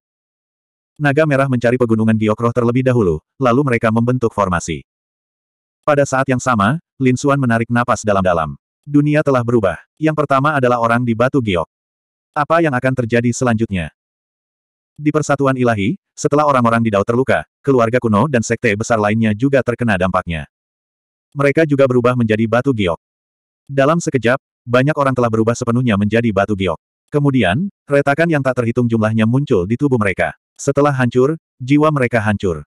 Naga Merah mencari pegunungan Giokroh terlebih dahulu, lalu mereka membentuk formasi. Pada saat yang sama, Lin Xuan menarik napas dalam-dalam. Dunia telah berubah. Yang pertama adalah orang di Batu Giok. Apa yang akan terjadi selanjutnya? Di persatuan ilahi, setelah orang-orang di Dao terluka, keluarga kuno dan sekte besar lainnya juga terkena dampaknya. Mereka juga berubah menjadi batu giok. Dalam sekejap, banyak orang telah berubah sepenuhnya menjadi batu giok. Kemudian, retakan yang tak terhitung jumlahnya muncul di tubuh mereka. Setelah hancur, jiwa mereka hancur.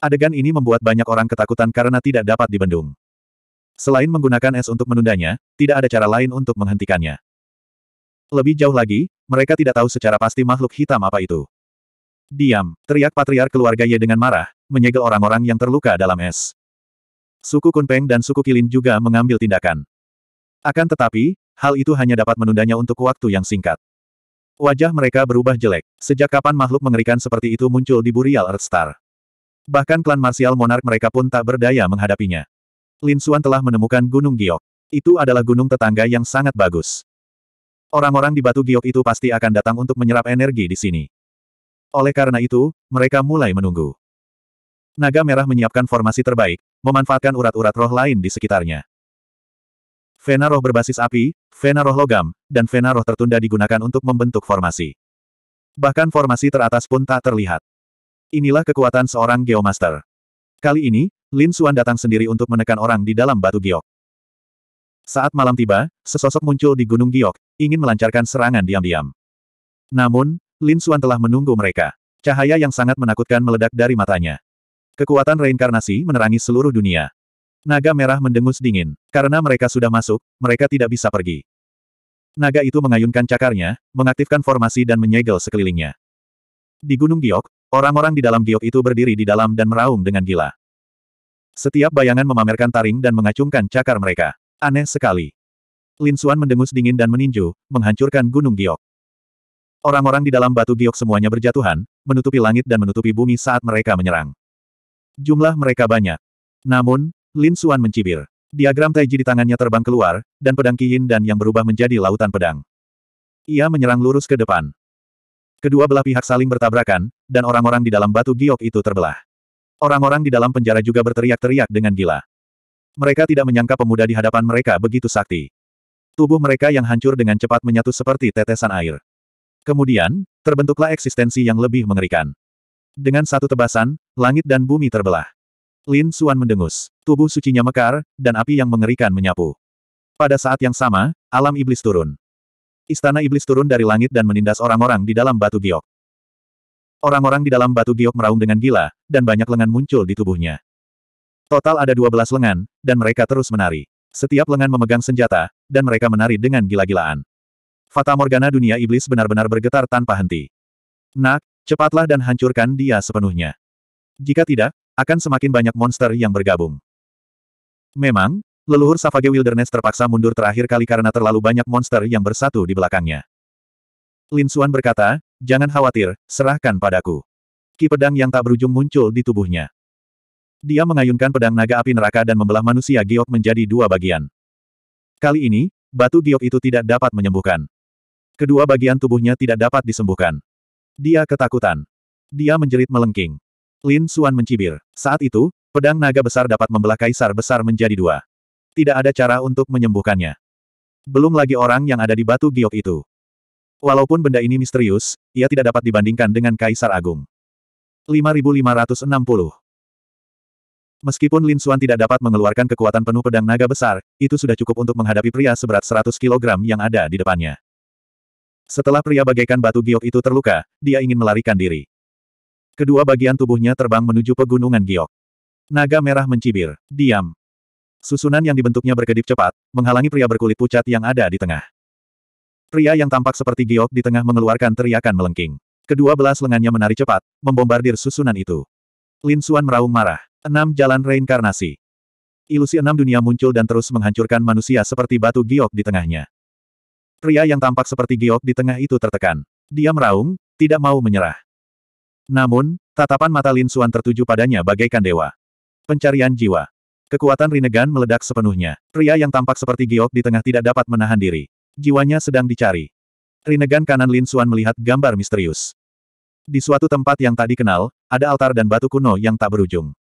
Adegan ini membuat banyak orang ketakutan karena tidak dapat dibendung. Selain menggunakan es untuk menundanya, tidak ada cara lain untuk menghentikannya. Lebih jauh lagi, mereka tidak tahu secara pasti makhluk hitam apa itu. Diam, teriak patriar keluarga Ye dengan marah, menyegel orang-orang yang terluka dalam es suku Kunpeng dan suku Kilin juga mengambil tindakan. Akan tetapi, hal itu hanya dapat menundanya untuk waktu yang singkat. Wajah mereka berubah jelek. Sejak kapan makhluk mengerikan seperti itu muncul di Burial Earthstar? Bahkan klan marsial monark mereka pun tak berdaya menghadapinya. Lin Xuan telah menemukan Gunung Giok. Itu adalah gunung tetangga yang sangat bagus. Orang-orang di Batu Giok itu pasti akan datang untuk menyerap energi di sini. Oleh karena itu, mereka mulai menunggu. Naga merah menyiapkan formasi terbaik, memanfaatkan urat-urat roh lain di sekitarnya. Vena roh berbasis api, vena roh logam, dan vena roh tertunda digunakan untuk membentuk formasi. Bahkan formasi teratas pun tak terlihat. Inilah kekuatan seorang Geomaster. Kali ini, Lin Xuan datang sendiri untuk menekan orang di dalam batu giok. Saat malam tiba, sesosok muncul di Gunung Giok, ingin melancarkan serangan diam-diam. Namun, Lin Xuan telah menunggu mereka. Cahaya yang sangat menakutkan meledak dari matanya. Kekuatan reinkarnasi menerangi seluruh dunia. Naga merah mendengus dingin. Karena mereka sudah masuk, mereka tidak bisa pergi. Naga itu mengayunkan cakarnya, mengaktifkan formasi dan menyegel sekelilingnya. Di Gunung Giok, orang-orang di dalam Giok itu berdiri di dalam dan meraung dengan gila. Setiap bayangan memamerkan taring dan mengacungkan cakar mereka. Aneh sekali. Lin Xuan mendengus dingin dan meninju, menghancurkan Gunung Giok. Orang-orang di dalam batu giok semuanya berjatuhan, menutupi langit dan menutupi bumi saat mereka menyerang. Jumlah mereka banyak. Namun, Lin Suan mencibir. Diagram Taiji di tangannya terbang keluar, dan pedang Yin dan yang berubah menjadi lautan pedang. Ia menyerang lurus ke depan. Kedua belah pihak saling bertabrakan, dan orang-orang di dalam batu giok itu terbelah. Orang-orang di dalam penjara juga berteriak-teriak dengan gila. Mereka tidak menyangka pemuda di hadapan mereka begitu sakti. Tubuh mereka yang hancur dengan cepat menyatu seperti tetesan air. Kemudian, terbentuklah eksistensi yang lebih mengerikan. Dengan satu tebasan, langit dan bumi terbelah. Lin Suan mendengus. Tubuh sucinya mekar, dan api yang mengerikan menyapu. Pada saat yang sama, alam iblis turun. Istana iblis turun dari langit dan menindas orang-orang di dalam batu giok. Orang-orang di dalam batu giok meraung dengan gila, dan banyak lengan muncul di tubuhnya. Total ada 12 lengan, dan mereka terus menari. Setiap lengan memegang senjata, dan mereka menari dengan gila-gilaan. Fata Morgana dunia iblis benar-benar bergetar tanpa henti. Nak, Cepatlah dan hancurkan dia sepenuhnya. Jika tidak, akan semakin banyak monster yang bergabung. Memang, leluhur Savage Wilderness terpaksa mundur terakhir kali karena terlalu banyak monster yang bersatu di belakangnya. Lin Xuan berkata, jangan khawatir, serahkan padaku. Ki pedang yang tak berujung muncul di tubuhnya. Dia mengayunkan pedang naga api neraka dan membelah manusia giok menjadi dua bagian. Kali ini, batu giok itu tidak dapat menyembuhkan. Kedua bagian tubuhnya tidak dapat disembuhkan. Dia ketakutan. Dia menjerit melengking. Lin Suan mencibir. Saat itu, pedang naga besar dapat membelah kaisar besar menjadi dua. Tidak ada cara untuk menyembuhkannya. Belum lagi orang yang ada di batu giok itu. Walaupun benda ini misterius, ia tidak dapat dibandingkan dengan Kaisar Agung. 5560 Meskipun Lin Suan tidak dapat mengeluarkan kekuatan penuh pedang naga besar, itu sudah cukup untuk menghadapi pria seberat 100 kg yang ada di depannya. Setelah pria bagaikan batu giok itu terluka, dia ingin melarikan diri. Kedua bagian tubuhnya terbang menuju pegunungan giok. Naga merah mencibir. Diam. Susunan yang dibentuknya berkedip cepat, menghalangi pria berkulit pucat yang ada di tengah. Pria yang tampak seperti giok di tengah mengeluarkan teriakan melengking. Kedua belas lengannya menari cepat, membombardir susunan itu. Lin Suan meraung marah. Enam jalan reinkarnasi. Ilusi enam dunia muncul dan terus menghancurkan manusia seperti batu giok di tengahnya. Pria yang tampak seperti giok di tengah itu tertekan. Dia meraung, tidak mau menyerah. Namun, tatapan mata Lin Xuan tertuju padanya bagaikan dewa. Pencarian jiwa. Kekuatan Rinnegan meledak sepenuhnya. Pria yang tampak seperti giok di tengah tidak dapat menahan diri. Jiwanya sedang dicari. Rinnegan kanan Lin Xuan melihat gambar misterius. Di suatu tempat yang tak dikenal, ada altar dan batu kuno yang tak berujung.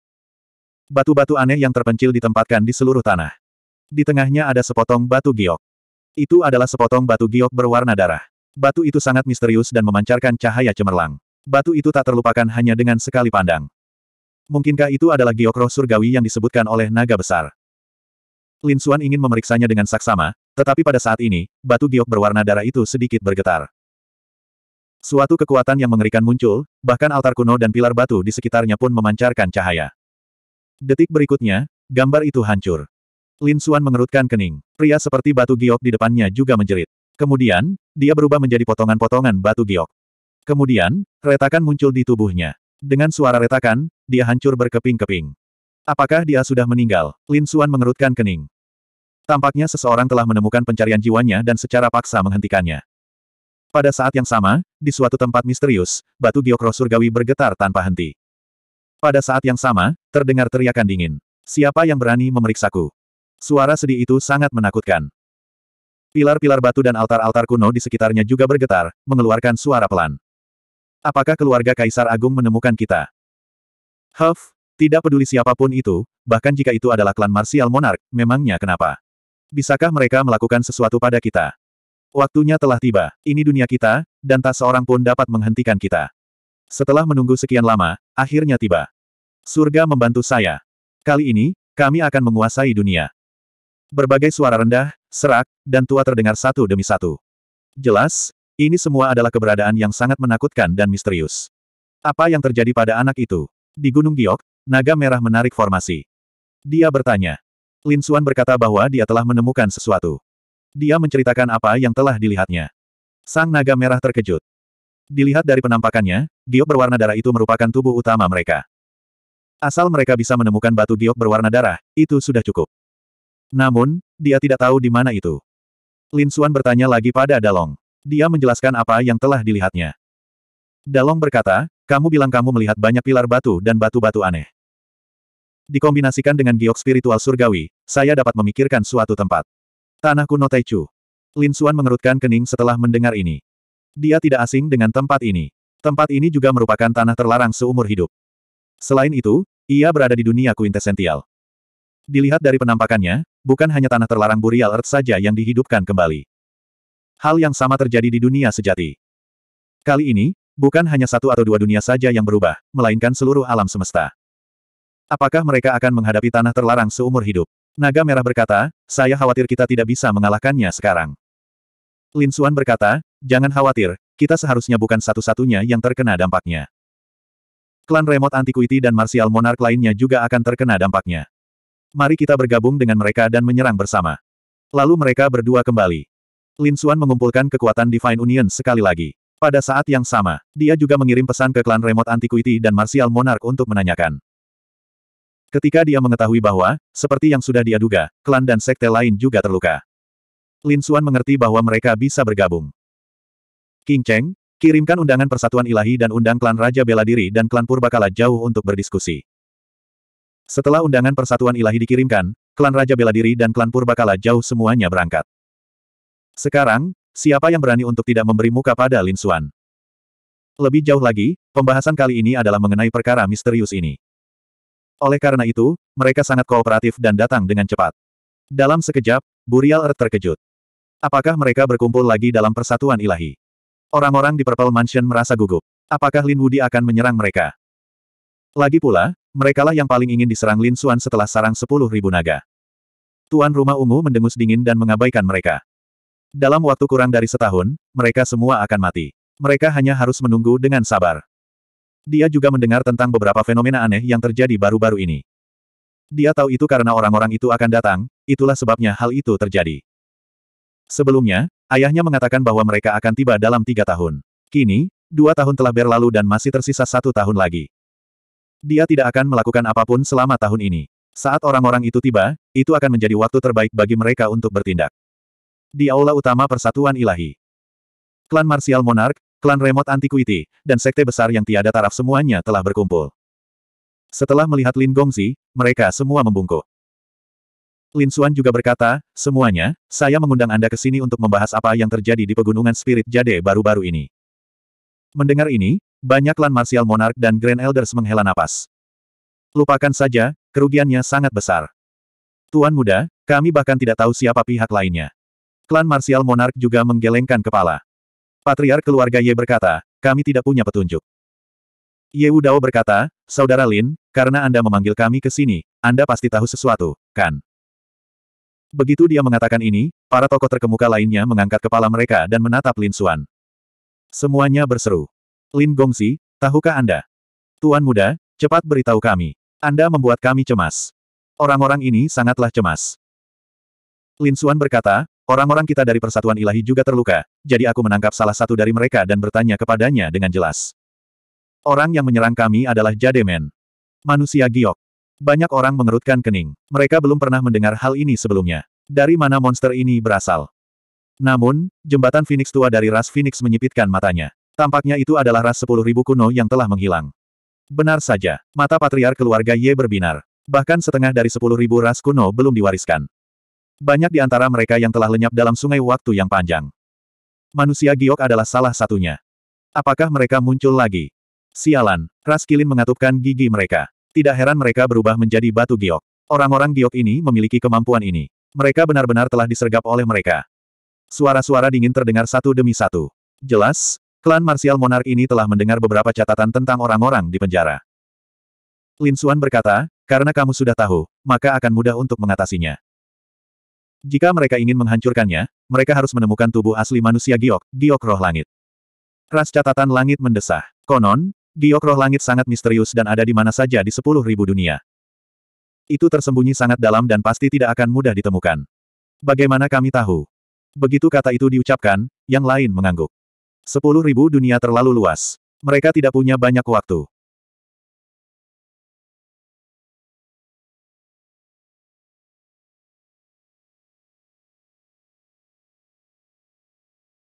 Batu-batu aneh yang terpencil ditempatkan di seluruh tanah. Di tengahnya ada sepotong batu giok. Itu adalah sepotong batu giok berwarna darah. Batu itu sangat misterius dan memancarkan cahaya cemerlang. Batu itu tak terlupakan hanya dengan sekali pandang. Mungkinkah itu adalah giok roh surgawi yang disebutkan oleh naga besar? Lin Xuan ingin memeriksanya dengan saksama, tetapi pada saat ini, batu giok berwarna darah itu sedikit bergetar. Suatu kekuatan yang mengerikan muncul, bahkan altar kuno dan pilar batu di sekitarnya pun memancarkan cahaya. Detik berikutnya, gambar itu hancur. Lin Suan mengerutkan kening. Pria seperti batu giok di depannya juga menjerit. Kemudian, dia berubah menjadi potongan-potongan batu giok. Kemudian, retakan muncul di tubuhnya. Dengan suara retakan, dia hancur berkeping-keping. Apakah dia sudah meninggal? Lin Suan mengerutkan kening. Tampaknya seseorang telah menemukan pencarian jiwanya dan secara paksa menghentikannya. Pada saat yang sama, di suatu tempat misterius, batu giok roh surgawi bergetar tanpa henti. Pada saat yang sama, terdengar teriakan dingin. Siapa yang berani memeriksaku? Suara sedih itu sangat menakutkan. Pilar-pilar batu dan altar-altar kuno di sekitarnya juga bergetar, mengeluarkan suara pelan. Apakah keluarga Kaisar Agung menemukan kita? Huff, tidak peduli siapapun itu, bahkan jika itu adalah klan Marsial Monark, memangnya kenapa? Bisakah mereka melakukan sesuatu pada kita? Waktunya telah tiba, ini dunia kita, dan tak seorang pun dapat menghentikan kita. Setelah menunggu sekian lama, akhirnya tiba. Surga membantu saya. Kali ini, kami akan menguasai dunia. Berbagai suara rendah, serak, dan tua terdengar satu demi satu. Jelas, ini semua adalah keberadaan yang sangat menakutkan dan misterius. Apa yang terjadi pada anak itu? Di Gunung Giok, naga merah menarik formasi. Dia bertanya. Lin Xuan berkata bahwa dia telah menemukan sesuatu. Dia menceritakan apa yang telah dilihatnya. Sang naga merah terkejut. Dilihat dari penampakannya, giok berwarna darah itu merupakan tubuh utama mereka. Asal mereka bisa menemukan batu giok berwarna darah, itu sudah cukup. Namun, dia tidak tahu di mana itu. Lin Xuan bertanya lagi pada Dalong. Dia menjelaskan apa yang telah dilihatnya. Dalong berkata, kamu bilang kamu melihat banyak pilar batu dan batu-batu aneh. Dikombinasikan dengan giok spiritual surgawi, saya dapat memikirkan suatu tempat. Tanah kuno Taichu. Lin Xuan mengerutkan kening setelah mendengar ini. Dia tidak asing dengan tempat ini. Tempat ini juga merupakan tanah terlarang seumur hidup. Selain itu, ia berada di dunia kuintesential. Dilihat dari penampakannya, bukan hanya tanah terlarang Burial Earth saja yang dihidupkan kembali. Hal yang sama terjadi di dunia sejati. Kali ini, bukan hanya satu atau dua dunia saja yang berubah, melainkan seluruh alam semesta. Apakah mereka akan menghadapi tanah terlarang seumur hidup? Naga Merah berkata, saya khawatir kita tidak bisa mengalahkannya sekarang. Lin Xuan berkata, jangan khawatir, kita seharusnya bukan satu-satunya yang terkena dampaknya. Klan Remote Antiquity dan Martial Monarch lainnya juga akan terkena dampaknya. Mari kita bergabung dengan mereka dan menyerang bersama. Lalu mereka berdua kembali. Lin Xuan mengumpulkan kekuatan Divine Union sekali lagi. Pada saat yang sama, dia juga mengirim pesan ke klan Remote Antiquity dan Martial Monarch untuk menanyakan. Ketika dia mengetahui bahwa, seperti yang sudah dia duga, klan dan sekte lain juga terluka. Lin Xuan mengerti bahwa mereka bisa bergabung. King Cheng, kirimkan undangan Persatuan Ilahi dan undang klan Raja Bela Diri dan klan Purbakala jauh untuk berdiskusi. Setelah undangan persatuan ilahi dikirimkan, klan Raja Bela Diri dan klan Purbakala jauh semuanya berangkat. Sekarang, siapa yang berani untuk tidak memberi muka pada Lin Xuan? Lebih jauh lagi, pembahasan kali ini adalah mengenai perkara misterius ini. Oleh karena itu, mereka sangat kooperatif dan datang dengan cepat. Dalam sekejap, Burial Earth terkejut. Apakah mereka berkumpul lagi dalam persatuan ilahi? Orang-orang di Purple Mansion merasa gugup. Apakah Lin Wudi akan menyerang mereka? Lagi pula, Merekalah yang paling ingin diserang Lin Xuan setelah sarang sepuluh ribu naga. Tuan rumah ungu mendengus dingin dan mengabaikan mereka. Dalam waktu kurang dari setahun, mereka semua akan mati. Mereka hanya harus menunggu dengan sabar. Dia juga mendengar tentang beberapa fenomena aneh yang terjadi baru-baru ini. Dia tahu itu karena orang-orang itu akan datang, itulah sebabnya hal itu terjadi. Sebelumnya, ayahnya mengatakan bahwa mereka akan tiba dalam tiga tahun. Kini, dua tahun telah berlalu dan masih tersisa satu tahun lagi. Dia tidak akan melakukan apapun selama tahun ini. Saat orang-orang itu tiba, itu akan menjadi waktu terbaik bagi mereka untuk bertindak. Di Aula Utama Persatuan Ilahi. Klan Martial Monark, klan Remote Antiquity, dan sekte besar yang tiada taraf semuanya telah berkumpul. Setelah melihat Lin Gongzi, mereka semua membungkuk. Lin Xuan juga berkata, semuanya, saya mengundang Anda ke sini untuk membahas apa yang terjadi di Pegunungan Spirit Jade baru-baru ini. Mendengar ini, banyak klan martial monark dan grand elders menghela napas. Lupakan saja, kerugiannya sangat besar. Tuan muda, kami bahkan tidak tahu siapa pihak lainnya. Klan martial monark juga menggelengkan kepala. Patriar keluarga Ye berkata, kami tidak punya petunjuk. Ye Udao berkata, Saudara Lin, karena Anda memanggil kami ke sini, Anda pasti tahu sesuatu, kan? Begitu dia mengatakan ini, para tokoh terkemuka lainnya mengangkat kepala mereka dan menatap Lin Xuan. Semuanya berseru. Lin Gongzi, tahukah Anda? Tuan muda, cepat beritahu kami. Anda membuat kami cemas. Orang-orang ini sangatlah cemas. Lin Xuan berkata, orang-orang kita dari Persatuan Ilahi juga terluka, jadi aku menangkap salah satu dari mereka dan bertanya kepadanya dengan jelas. Orang yang menyerang kami adalah Jademen. Manusia giok. Banyak orang mengerutkan kening. Mereka belum pernah mendengar hal ini sebelumnya. Dari mana monster ini berasal? Namun, jembatan Phoenix tua dari ras Phoenix menyipitkan matanya. Tampaknya itu adalah ras sepuluh ribu kuno yang telah menghilang. Benar saja, mata patriar keluarga Ye berbinar. Bahkan setengah dari sepuluh ribu ras kuno belum diwariskan. Banyak di antara mereka yang telah lenyap dalam sungai waktu yang panjang. Manusia giok adalah salah satunya. Apakah mereka muncul lagi? Sialan, ras kilin mengatupkan gigi mereka. Tidak heran mereka berubah menjadi batu giok. Orang-orang giok ini memiliki kemampuan ini. Mereka benar-benar telah disergap oleh mereka. Suara-suara dingin terdengar satu demi satu. Jelas, Klan Marsial Monark ini telah mendengar beberapa catatan tentang orang-orang di penjara. Lin Xuan berkata, karena kamu sudah tahu, maka akan mudah untuk mengatasinya. Jika mereka ingin menghancurkannya, mereka harus menemukan tubuh asli manusia Giok, Giok Roh Langit. Ras catatan langit mendesah. Konon, Giok Roh Langit sangat misterius dan ada di mana saja di sepuluh ribu dunia. Itu tersembunyi sangat dalam dan pasti tidak akan mudah ditemukan. Bagaimana kami tahu? Begitu kata itu diucapkan, yang lain mengangguk. Sepuluh ribu dunia terlalu luas. Mereka tidak punya banyak waktu.